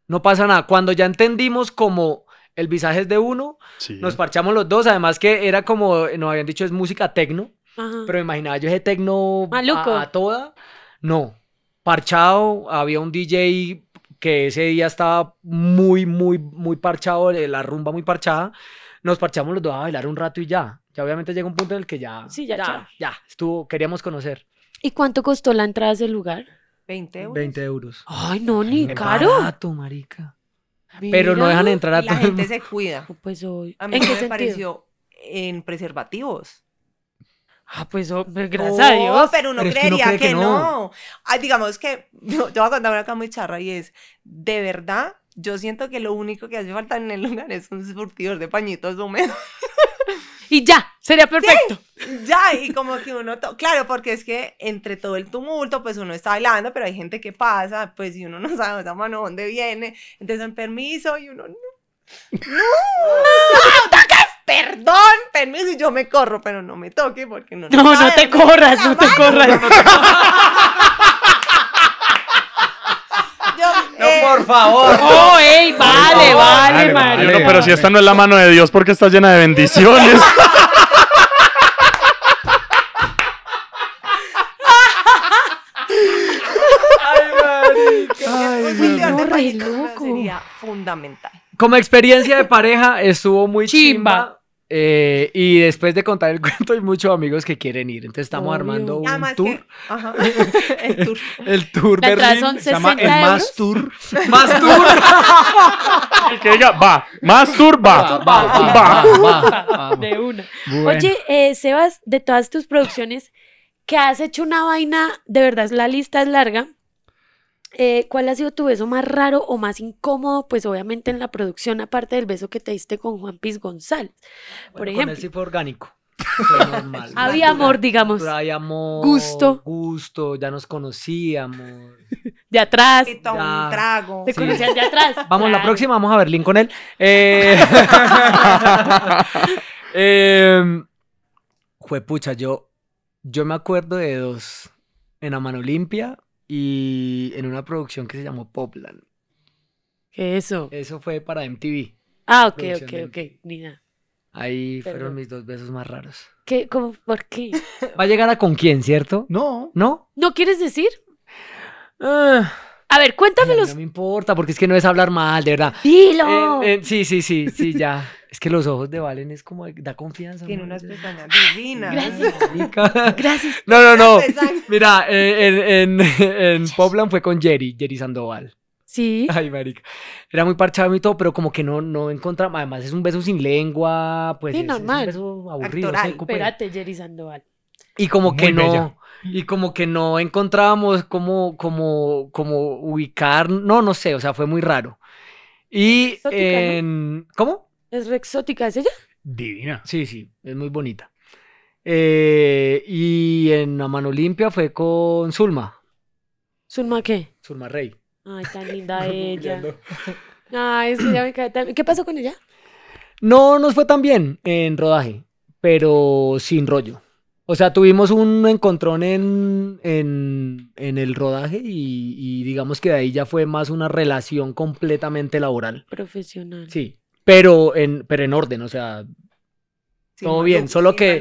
No pasa nada. Cuando ya entendimos como el visaje es de uno, nos parchamos los dos. Además que era como nos habían dicho, es música tecno. Pero Pero imaginaba yo ese tecno a toda. No. Parchado, había un DJ que ese día estaba muy, muy, muy parchado, eh, la rumba muy parchada, nos parchamos los dos a bailar un rato y ya. Ya obviamente llega un punto en el que ya. Sí, ya, ya. estuvo, queríamos conocer. ¿Y cuánto costó la entrada a ese lugar? 20 euros. 20 euros. Ay, no, ni caro. marica. Pero no dejan entrar a y La gente se cuida. Pues hoy. A mí ¿En me pareció en preservativos. Ah, pues gracias a Dios. Pero uno creería que, no. Ay, digamos que, yo, voy a contar una cosa muy charra y es, de verdad, yo siento que lo único que hace falta en el lugar es un surtidor de pañitos húmedos. Y ya, sería perfecto. ya, y como que uno, claro, porque es que entre todo el tumulto, pues uno está bailando, pero hay gente que pasa, pues y uno no sabe, mano, dónde viene, entonces un permiso y uno no. ¡No! ¡No! perdón, permiso, y yo me corro, pero no me toque porque no. No, no te corras, no te corras. No, te no, por eh, favor. Oh, ey, vale, vale, vale, pero si esta no es la mano de Dios porque está llena de bendiciones. Ay, Sería fundamental. Como experiencia de pareja estuvo muy chimba. chimba. Eh, y después de contar el cuento hay muchos amigos que quieren ir, entonces estamos armando un tour. el tour. el tour se llama el Más Tour. Más Tour. que va, Más Tour va, va, va, de una. Oye, eh, Sebas, de todas tus producciones que has hecho una vaina, de verdad la lista es larga, eh, ¿Cuál ha sido tu beso más raro o más incómodo? Pues obviamente en la producción, aparte del beso que te diste con Juan Piz González. por ejemplo. Con él sí fue orgánico. normal, había amor, digamos. Había amor. Gusto. Gusto, ya nos conocíamos. De atrás. trago. Te de atrás. Vamos, la próxima vamos a Berlín con él. Eh, eh, em, juepucha, yo, yo me acuerdo de dos. En mano Limpia y en una producción que se llamó Popland. ¿Qué eso? Eso fue para MTV. Ah, ok, ok, ok, nada Ahí fueron mis dos besos más raros. ¿Qué? ¿Cómo? ¿Por qué? ¿Va a llegar a con quién, cierto? No. ¿No? ¿No quieres decir? Ah. A ver, cuéntamelos. No, no me importa, porque es que no es hablar mal, de verdad. Dilo. Eh, eh, sí, sí, sí, sí, ya. Es que los ojos de Valen es como, da confianza. Tiene unas pestañas divinas. Gracias. Gracias. No, no, no. Mira, eh, en, en, Popland fue con Jerry, Jerry Sandoval. Sí. Ay, marica. Era muy parchado y todo, pero como que no, no encontraba. Además, es un beso sin lengua, pues. Sí, normal. Es un beso aburrido. Actoral. Pues. Jerry Sandoval. Y como que no. Y como que no encontrábamos cómo, como, como ubicar. No, no sé, o sea, fue muy raro. Y en. ¿Cómo? Es re exótica, ¿es ella? Divina, sí, sí, es muy bonita. Eh, y en La Mano Limpia fue con Zulma. ¿Zulma qué? Zulma Rey. Ay, tan linda ella. Ay, sí, ya me cae tan... ¿Qué pasó con ella? No nos fue tan bien en rodaje, pero sin rollo. O sea, tuvimos un encontrón en, el rodaje y, y, digamos que de ahí ya fue más una relación completamente laboral. Profesional. Sí, pero en, pero en orden, o sea, todo bien, solo que...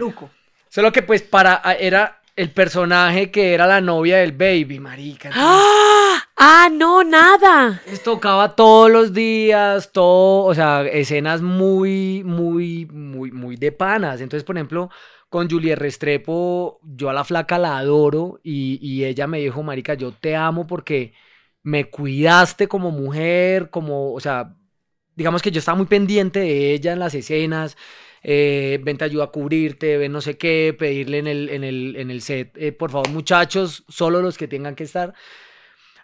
Solo que pues para... Ah, era el personaje que era la novia del baby, marica. ¡Ah! ¡Ah, no, nada! Les tocaba todos los días, todo, o sea, escenas muy, muy, muy, muy de panas. Entonces, por ejemplo, con Juliet Restrepo, yo a la flaca la adoro y, y ella me dijo, marica, yo te amo porque me cuidaste como mujer, como, o sea, digamos que yo estaba muy pendiente de ella en las escenas. Eh, ven te ayuda a cubrirte, ven no sé qué, pedirle en el, en el, en el set, eh, por favor muchachos, solo los que tengan que estar.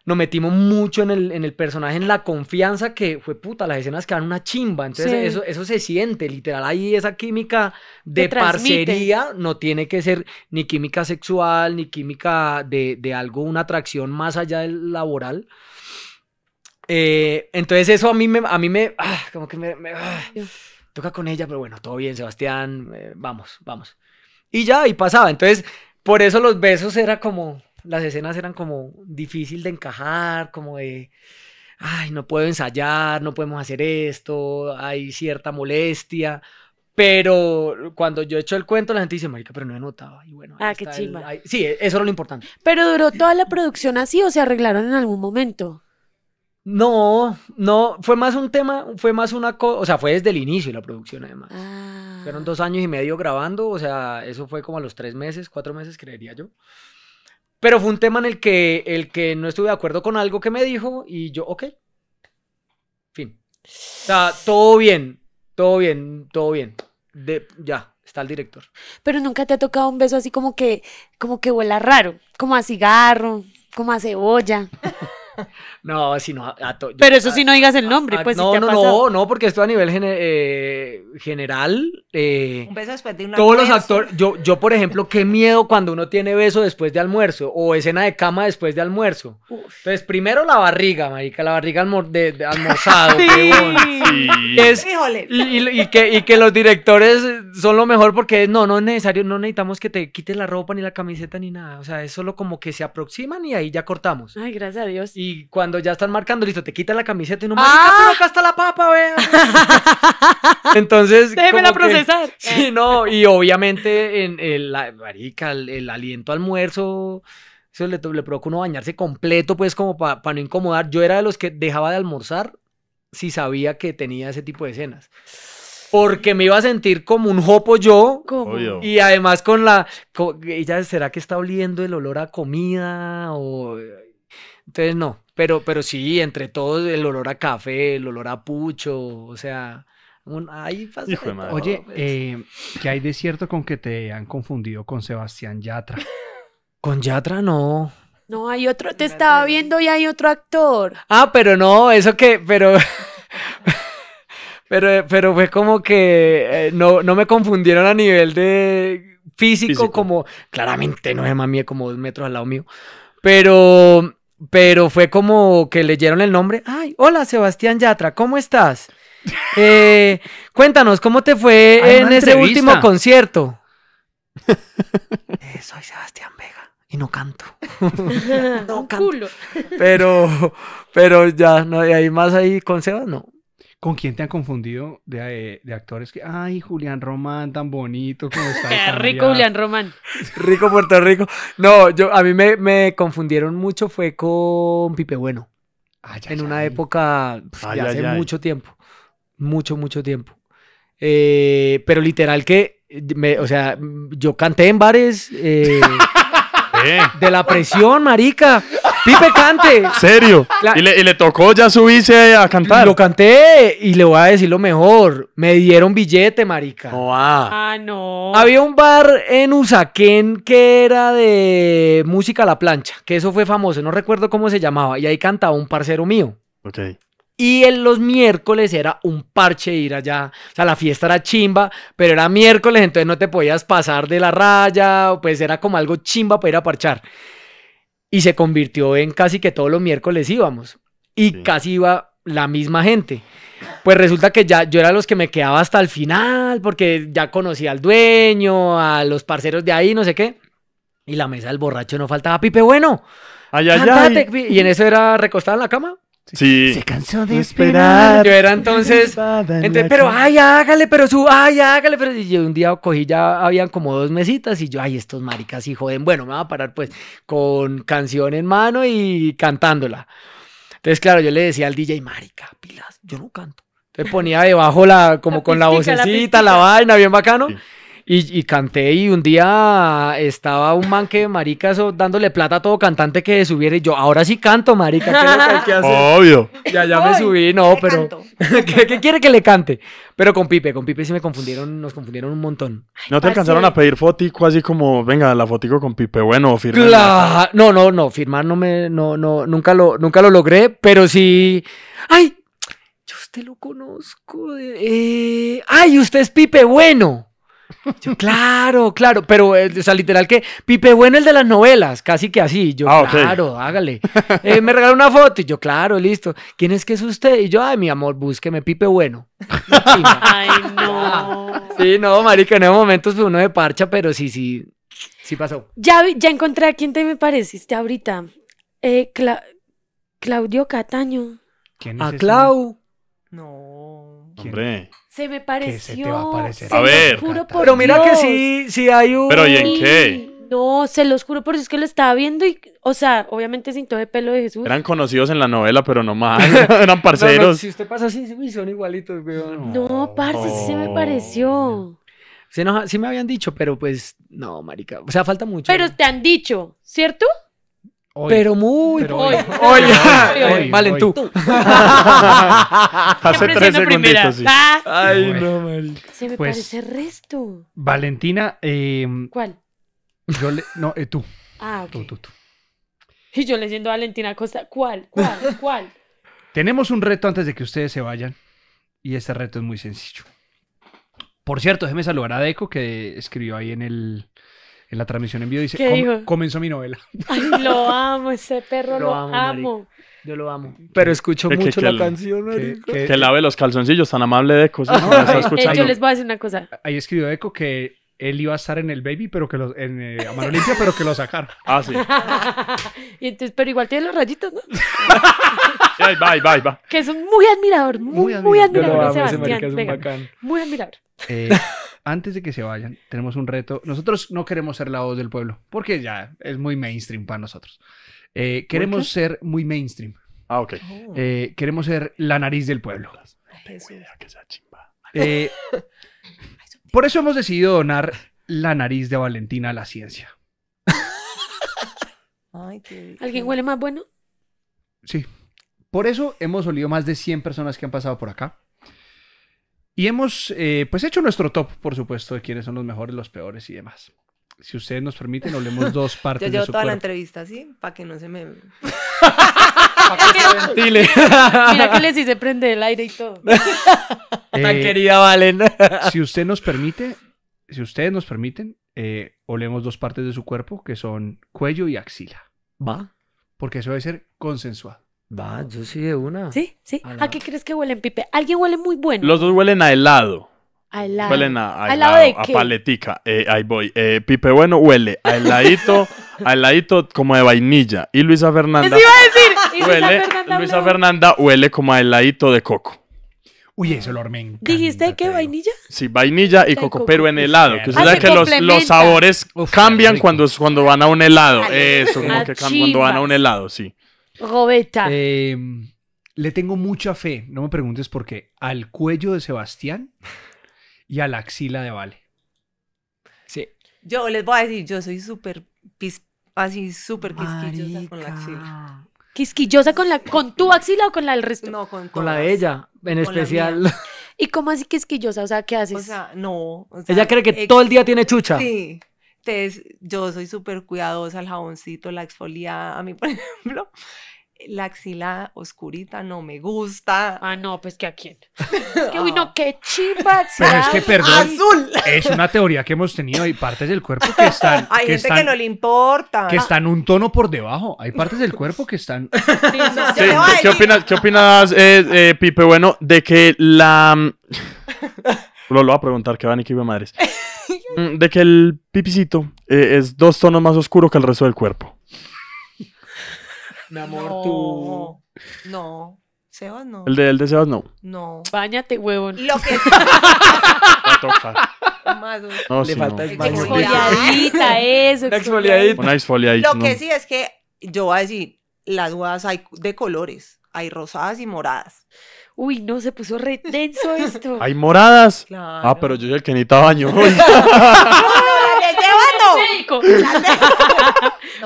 Nos metimos mucho en el, en el personaje, en la confianza que fue puta, las escenas quedan una chimba. Entonces, eso, eso se siente, literal. Ahí esa química de parcería no tiene que ser ni química sexual, ni química de, de algo, una atracción más allá del laboral, eh, entonces eso a mí me, a mí me, ah, como que me, ah, toca con ella, pero bueno, todo bien, Sebastián, eh, vamos, vamos. Y ya, y pasaba. Entonces, por eso los besos eran como, las escenas eran como difícil de encajar, como de, ay, no puedo ensayar, no podemos hacer esto, hay cierta molestia. Pero cuando yo echo el cuento, la gente dice, marica, pero no he notado. Y bueno, ah, qué sí, eso era lo importante. Pero duró toda la producción así o se arreglaron en algún momento. No, no, fue más un tema, fue más una cosa, o sea, fue desde el inicio la producción además. Ah. Fueron dos años y medio grabando, o sea, eso fue como a los tres meses, cuatro meses creería yo. Pero fue un tema en el que, el que no estuve de acuerdo con algo que me dijo y yo, ok, fin. O sea, todo bien, todo bien, todo bien. De, ya, está el director. Pero nunca te ha tocado un beso así como que, como que huela raro, como a cigarro, como a cebolla. No, si no. Pero eso si no digas el nombre, pues. No, no, no, no, porque esto a nivel eh, general. Eh, un beso después de una Todos los actores. Yo, yo, por ejemplo, qué miedo cuando uno tiene beso después de almuerzo o escena de cama después de almuerzo. Entonces, primero la barriga, marica, la barriga de, almorzado. sí. sí. y, que, y que los directores son lo mejor porque no, no es necesario, no necesitamos que te quites la ropa ni la camiseta ni nada. O sea, es solo como que se aproximan y ahí ya cortamos. Ay, gracias a Dios. Y cuando ya están marcando, listo, te quita la camiseta y no, marica, ¡Ah! acá está la papa, vea. Entonces. la procesar. sí, no, y obviamente, en el, marica, el, aliento almuerzo. Eso le, le provoca uno bañarse completo, pues, como para no incomodar. Yo era de los que dejaba de almorzar si sabía que tenía ese tipo de escenas. Porque me iba a sentir como un jopo yo. Y además con la... ella, ¿será que está oliendo el olor a comida? O entonces, no, pero, pero sí, entre todos, el olor a café, el olor a pucho, o sea, un, ay, Oye, pues. eh, ¿qué hay de cierto con que te han confundido con Sebastián Yatra? Con Yatra no. No, hay otro, te estaba viendo y hay otro actor. Ah, pero no, eso que, pero... pero, pero fue como que eh, no, no me confundieron a nivel de físico, como claramente no es mami, como dos metros al lado mío. Pero pero fue como que leyeron el nombre. Ay, hola Sebastián Yatra, ¿cómo estás? Eh, cuéntanos, ¿cómo te fue en ese último concierto? Eh, soy Sebastián Vega y no canto. no canto. Pero, pero ya, no, y más ahí con Sebas, no. ¿Con quién te han confundido eh, de, actores que, ay, Julián Román, tan bonito como está? rico Julián Román. Rico Puerto Rico. No, yo, a mí me, confundieron mucho fue con Pipe Bueno. Ah, en una época ah, de hace mucho tiempo. Mucho, mucho tiempo. Eh, pero literal que, me, o sea, yo canté en bares. Eh, De la presión, marica. Pipe cante. ¿Serio? ¿Y, le, tocó ya subirse a cantar. Lo canté y le voy a decir lo mejor. Me dieron billete, marica. No, ah. no. Había un bar en Usaquén que era de música a la plancha, que eso fue famoso, no recuerdo cómo se llamaba, y ahí cantaba un parcero mío. Ok. Y en los miércoles era un parche ir allá. O sea, la fiesta era chimba, pero era miércoles, entonces no te podías pasar de la raya, pues era como algo chimba para ir a parchar. Y se convirtió en casi que todos los miércoles íbamos. Y casi iba la misma gente. Pues resulta que ya yo era los que me quedaba hasta el final, porque ya conocía al dueño, a los parceros de ahí, no sé qué. Y la mesa del borracho no faltaba, Pipe, bueno. allá allá Y en eso era recostada en la cama, Sí. Se cansó de esperar. Yo era entonces. pero, ay, hágale, pero su, ay, hágale. Pero y yo un día cogí, ya habían como dos mesitas y yo, ay, estos maricas y joden. Bueno, me va a parar pues con canción en mano y cantándola. Entonces, claro, yo le decía al DJ, marica, pilas, yo no canto. Entonces ponía debajo la, como con la vocecita, la, vaina, bien bacano. Y, canté y un día estaba un man que marica dándole plata a todo cantante que subiera y yo ahora sí canto marica ¿qué es lo que hay que hacer? obvio ya ya me subí no pero ¿qué, quiere que le cante pero con Pipe con Pipe sí me confundieron nos confundieron un montón no te alcanzaron a pedir fotico así como venga la fotico con Pipe bueno o no no no firmar no me no no nunca lo nunca lo logré pero sí ¡Ay! Yo usted lo conozco. Eh, ¡Ay! Usted es Pipe Bueno. Yo, claro, claro, pero, eh, o sea, literal que Pipe Bueno, el de las novelas, casi que así. Yo, ah, claro, hágale. Eh, me regaló una foto y yo, claro, listo. ¿Quién es que es usted? Y yo, ay, mi amor, búsqueme Pipe Bueno. ay, no. Sí, no, marica, en esos momentos uno de parcha, pero sí, sí, sí pasó. Ya, ya encontré a quién te me pareciste ahorita. Eh, Claudio Cataño. ¿Quién es A Clau. No. Hombre. Se me pareció. se a ver. Juro por pero mira que sí, sí hay un. ¿Pero y en qué? No, se los juro por si es que lo estaba viendo y, o sea, obviamente sin todo de pelo de Jesús. Eran conocidos en la novela, pero no más, eran parceros. No, si usted pasa así, son igualitos, No, parce, sí se me oh. pareció. Sí, no, sí me habían dicho, pero pues, no, marica, o sea, falta mucho. Pero te han dicho, ¿cierto? Pero muy hoy. Hoy. hoy. Valen tú. Hace tres segunditos. Ah. Ay, no, mal. Se me pues parece resto. Valentina. Eh, ¿Cuál? Yo le, no, eh, tú. Ah, tú, tú, tú, Y yo leyendo a Valentina Costa. ¿Cuál? ¿Cuál? ¿Cuál? Tenemos un reto antes de que ustedes se vayan. Y este reto es muy sencillo. Por cierto, déjeme saludar a Deco que escribió ahí en el, en la transmisión en vivo dice, comenzó mi novela. lo amo, ese perro lo, amo. Yo lo amo. Pero escucho mucho la canción, Que, que lave los calzoncillos, tan amable de ah, Eco. yo les voy a decir una cosa. Ahí escribió Eco que él iba a estar en el baby, pero que lo, en eh, a mano limpia, pero que lo sacaron. Ah, sí. pero igual tiene los rayitos, ¿no? bye, Que es un muy admirador, muy, admirador, Muy admirador. antes de que se vayan, tenemos un reto. Nosotros no queremos ser la voz del pueblo, porque ya es muy mainstream para nosotros. Eh, queremos ser muy mainstream. Ah, ok. Oh. Eh, queremos ser la nariz del pueblo. Eh, por eso hemos decidido donar la nariz de Valentina a la ciencia. ¿Alguien huele más bueno? Sí. Por eso hemos olido más de 100 personas que han pasado por acá. Y hemos eh, pues hecho nuestro top, por supuesto, de quiénes son los mejores, los peores y demás. Si ustedes nos permiten, olemos dos partes. Yo llevo toda la entrevista sí, para que no se me... Para que Mira que les hice prende el aire y todo. Tan eh, querida Valen. si usted nos permite, si ustedes nos permiten, eh, olemos dos partes de su cuerpo que son cuello y axila. ¿Va? Porque eso debe ser consensuado. Va, yo sí de una. ¿Sí? ¿Sí? ¿A, qué crees que huelen, Pipe? Alguien huele muy bueno. Los dos huelen a helado. A a, helado, a paletica. Eh, ahí voy. Eh, Pipe Bueno huele a heladito, a heladito como de vainilla. Y Luisa Fernanda. iba decir? Luisa, huele, Fernanda Luisa Fernanda huele como a heladito de coco. Uy, eso olor me encanta. ¿Dijiste qué? vainilla? Sí, vainilla y coco, pero en helado. Que ah, que los, los sabores cambian cuando, cuando van a un helado. Eso, como que cuando van a un helado, sí. Robeta em, le tengo mucha fe, no me preguntes por qué, al cuello de Sebastián y a la axila de Vale. Sí. Yo les voy a decir, yo soy súper así súper quisquillosa con la axila. ¿Quisquillosa con la con tu axila o con la del resto? No, con, con la de ella, en especial. ¿Y cómo así quisquillosa? O sea, ¿qué haces? O sea, no. ella cree que eh, todo el día tiene chucha. Sí yo soy súper cuidadosa, al jaboncito, la exfolia, a mí, por ejemplo, la axila oscurita no me gusta. Ah, no, pues que a quién. es que, ah. no, qué chiva. Pero es perdón, azul. es una teoría que hemos tenido. Hay partes del cuerpo que están. Hay gente que no le importa. Que están un tono por debajo. Hay partes del cuerpo que están. ¿qué, opinas, ¿Qué opinas, eh, eh, Pipe? Bueno, de que la. Lo, lo voy a preguntar, que van y que iba madres. Mm, de que el pipicito eh, es dos tonos más oscuro que el resto del cuerpo. Mi amor, tú. No. Sebas no. El de, el de Sebas no. No. Báñate, huevón. Lo que. No, Le sí, falta exfoliadita, eso. exfoliadita. Una exfoliadita. Lo que sí es que yo voy a decir, las dudas hay de colores. Hay rosadas y moradas. Uy, no, se puso re denso esto. ¿Hay moradas? Ah, pero yo soy el que necesita baño.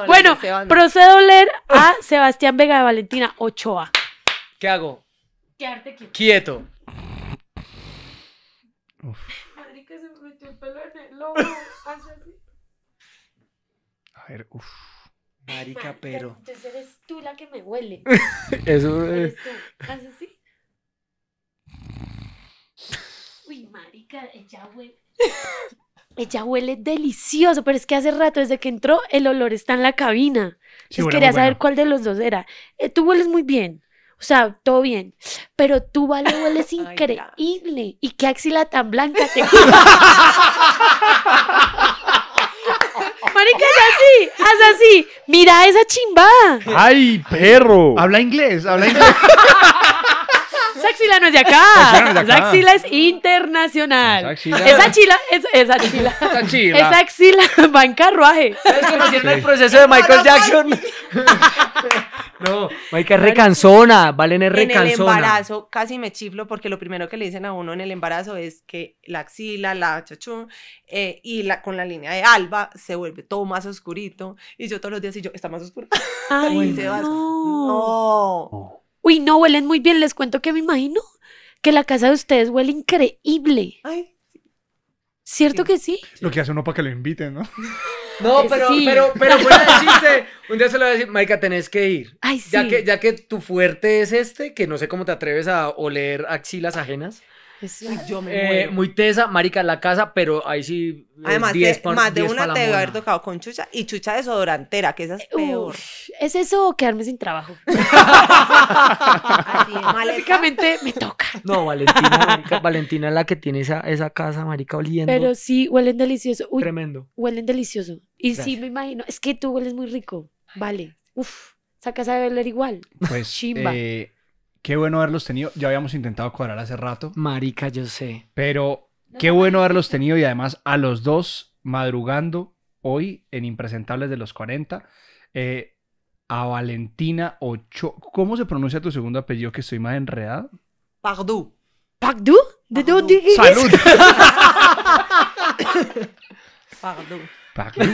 bueno, procedo a leer a Sebastián Vega de Valentina Ochoa. ¿Qué hago? Quedarte quieto. Quieto. se me metió el pelo en el lobo. A ver, uff. Marica, pero. Entonces eres tú la que me huele. Eso es. Eres Así. ella huele. delicioso, pero es que hace rato, desde que entró, el olor está en la cabina. si quería saber cuál de los dos era. Eh, tú hueles muy bien. O sea, todo bien. Pero tú, Vale, hueles increíble. y qué axila tan blanca te Marica, así, haz así. Mira esa chimba. Ay, perro. Habla inglés, habla inglés. axila no es de acá. Esa, axila es internacional. Esa axila. Esa chila, esa chila. esa axila va en carruaje. ¿Conocieron sí. el proceso de Michael Jackson? Pues. no, Michael recanzona. Valen es recanzona. En el embarazo casi me chiflo porque lo primero que le dicen a uno en el embarazo es que la axila, la chachún, eh, y la, con la línea de alba se vuelve todo más oscurito. Y yo todos los días y yo, está más oscuro. Ay, no. no. Oh. Uy, no, huelen muy bien. Les cuento que me imagino que la casa de ustedes huele increíble. Ay. ¿Cierto que sí? Lo que hace uno para que lo inviten, ¿no? No, eh, pero, pero, pero fuera de un día se lo voy a decir, Maika, tenés que ir. Ay, sí. Ya que, ya que tu fuerte es este, que no sé cómo te atreves a oler axilas ajenas. Yo eh, muy tesa, marica la casa, pero ahí sí. Eh, Además, más de una te debe haber tocado con chucha y chucha desodorantera, que esa es peor. ¿Es eso o quedarme sin trabajo? Así Básicamente me toca. No, Valentina, Valentina es la que tiene esa, esa casa, marica, oliendo. Pero sí, huelen delicioso. Uy, Tremendo. Huelen delicioso. Y sí, me imagino, es que tú hueles muy rico. Vale. Uf, esa casa debe oler igual. Pues, Chimba. Eh, Qué bueno haberlos tenido. Ya habíamos intentado cuadrar hace rato. Marica, yo sé. Pero qué bueno haberlos tenido y además a los dos madrugando hoy en Impresentables de los 40. Eh, a Valentina Ocho. ¿Cómo se pronuncia tu segundo apellido que estoy más enredado? Pardú. ¿Pardú? ¡Salud! Pardú. Pardú.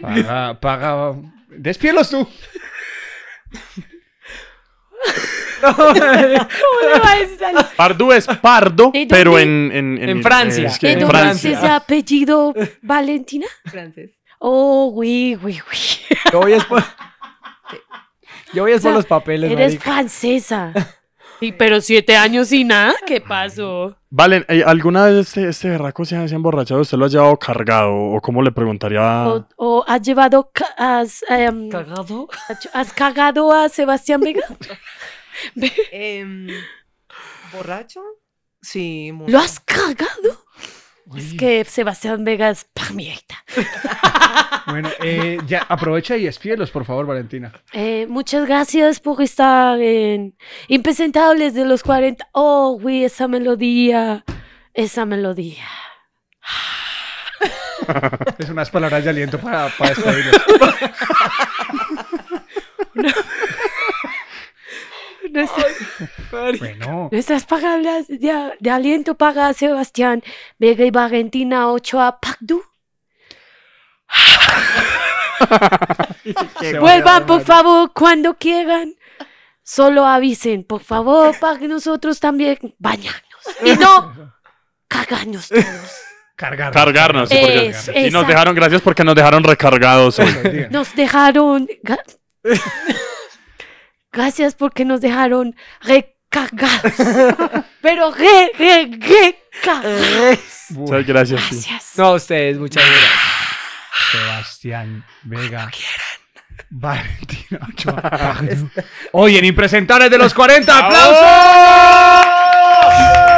Para, Paga. Despielos tú. ¿Cómo Pardo es pardo, pero en, en, Francia. en Francia. es ese apellido Valentina? Francés. Oh, güey, güey, güey. Yo voy a por, los papeles. Eres francesa. Sí, pero siete años y nada, ¿qué pasó? Valen, eh, ¿alguna vez este, este se ha emborrachado? ¿Usted lo ha llevado cargado? ¿O cómo le preguntaría? ¿O, has llevado. Em, has, ¿Cagado? ¿Has cagado a Sebastián Vega? Em, ¿Borracho? Sí, ¿Lo has cagado? Es que Sebastián Vegas es Bueno, eh, ya aprovecha y espíelos, por favor, Valentina. Eh, muchas gracias por estar en Impresentables de los 40. Oh, güey, esa melodía. Esa melodía. Es unas palabras de aliento para, para despedirnos. Nuestras palabras de, aliento para Sebastián Vega y Valentina a Pacdu. Vuelvan, por favor, cuando quieran. Solo avisen, por favor, para que nosotros también bañarnos. Y no, cagarnos todos. Cargarnos. Cargarnos. y nos dejaron, gracias porque nos dejaron recargados. Nos dejaron... gracias porque nos dejaron recargados. Pero re, re, recargados. Muchas gracias. gracias. No, ustedes, muchas ah. gracias. Sebastián Vega. Valentina Ochoa. Este. Oye, ni de los 40, aplausos.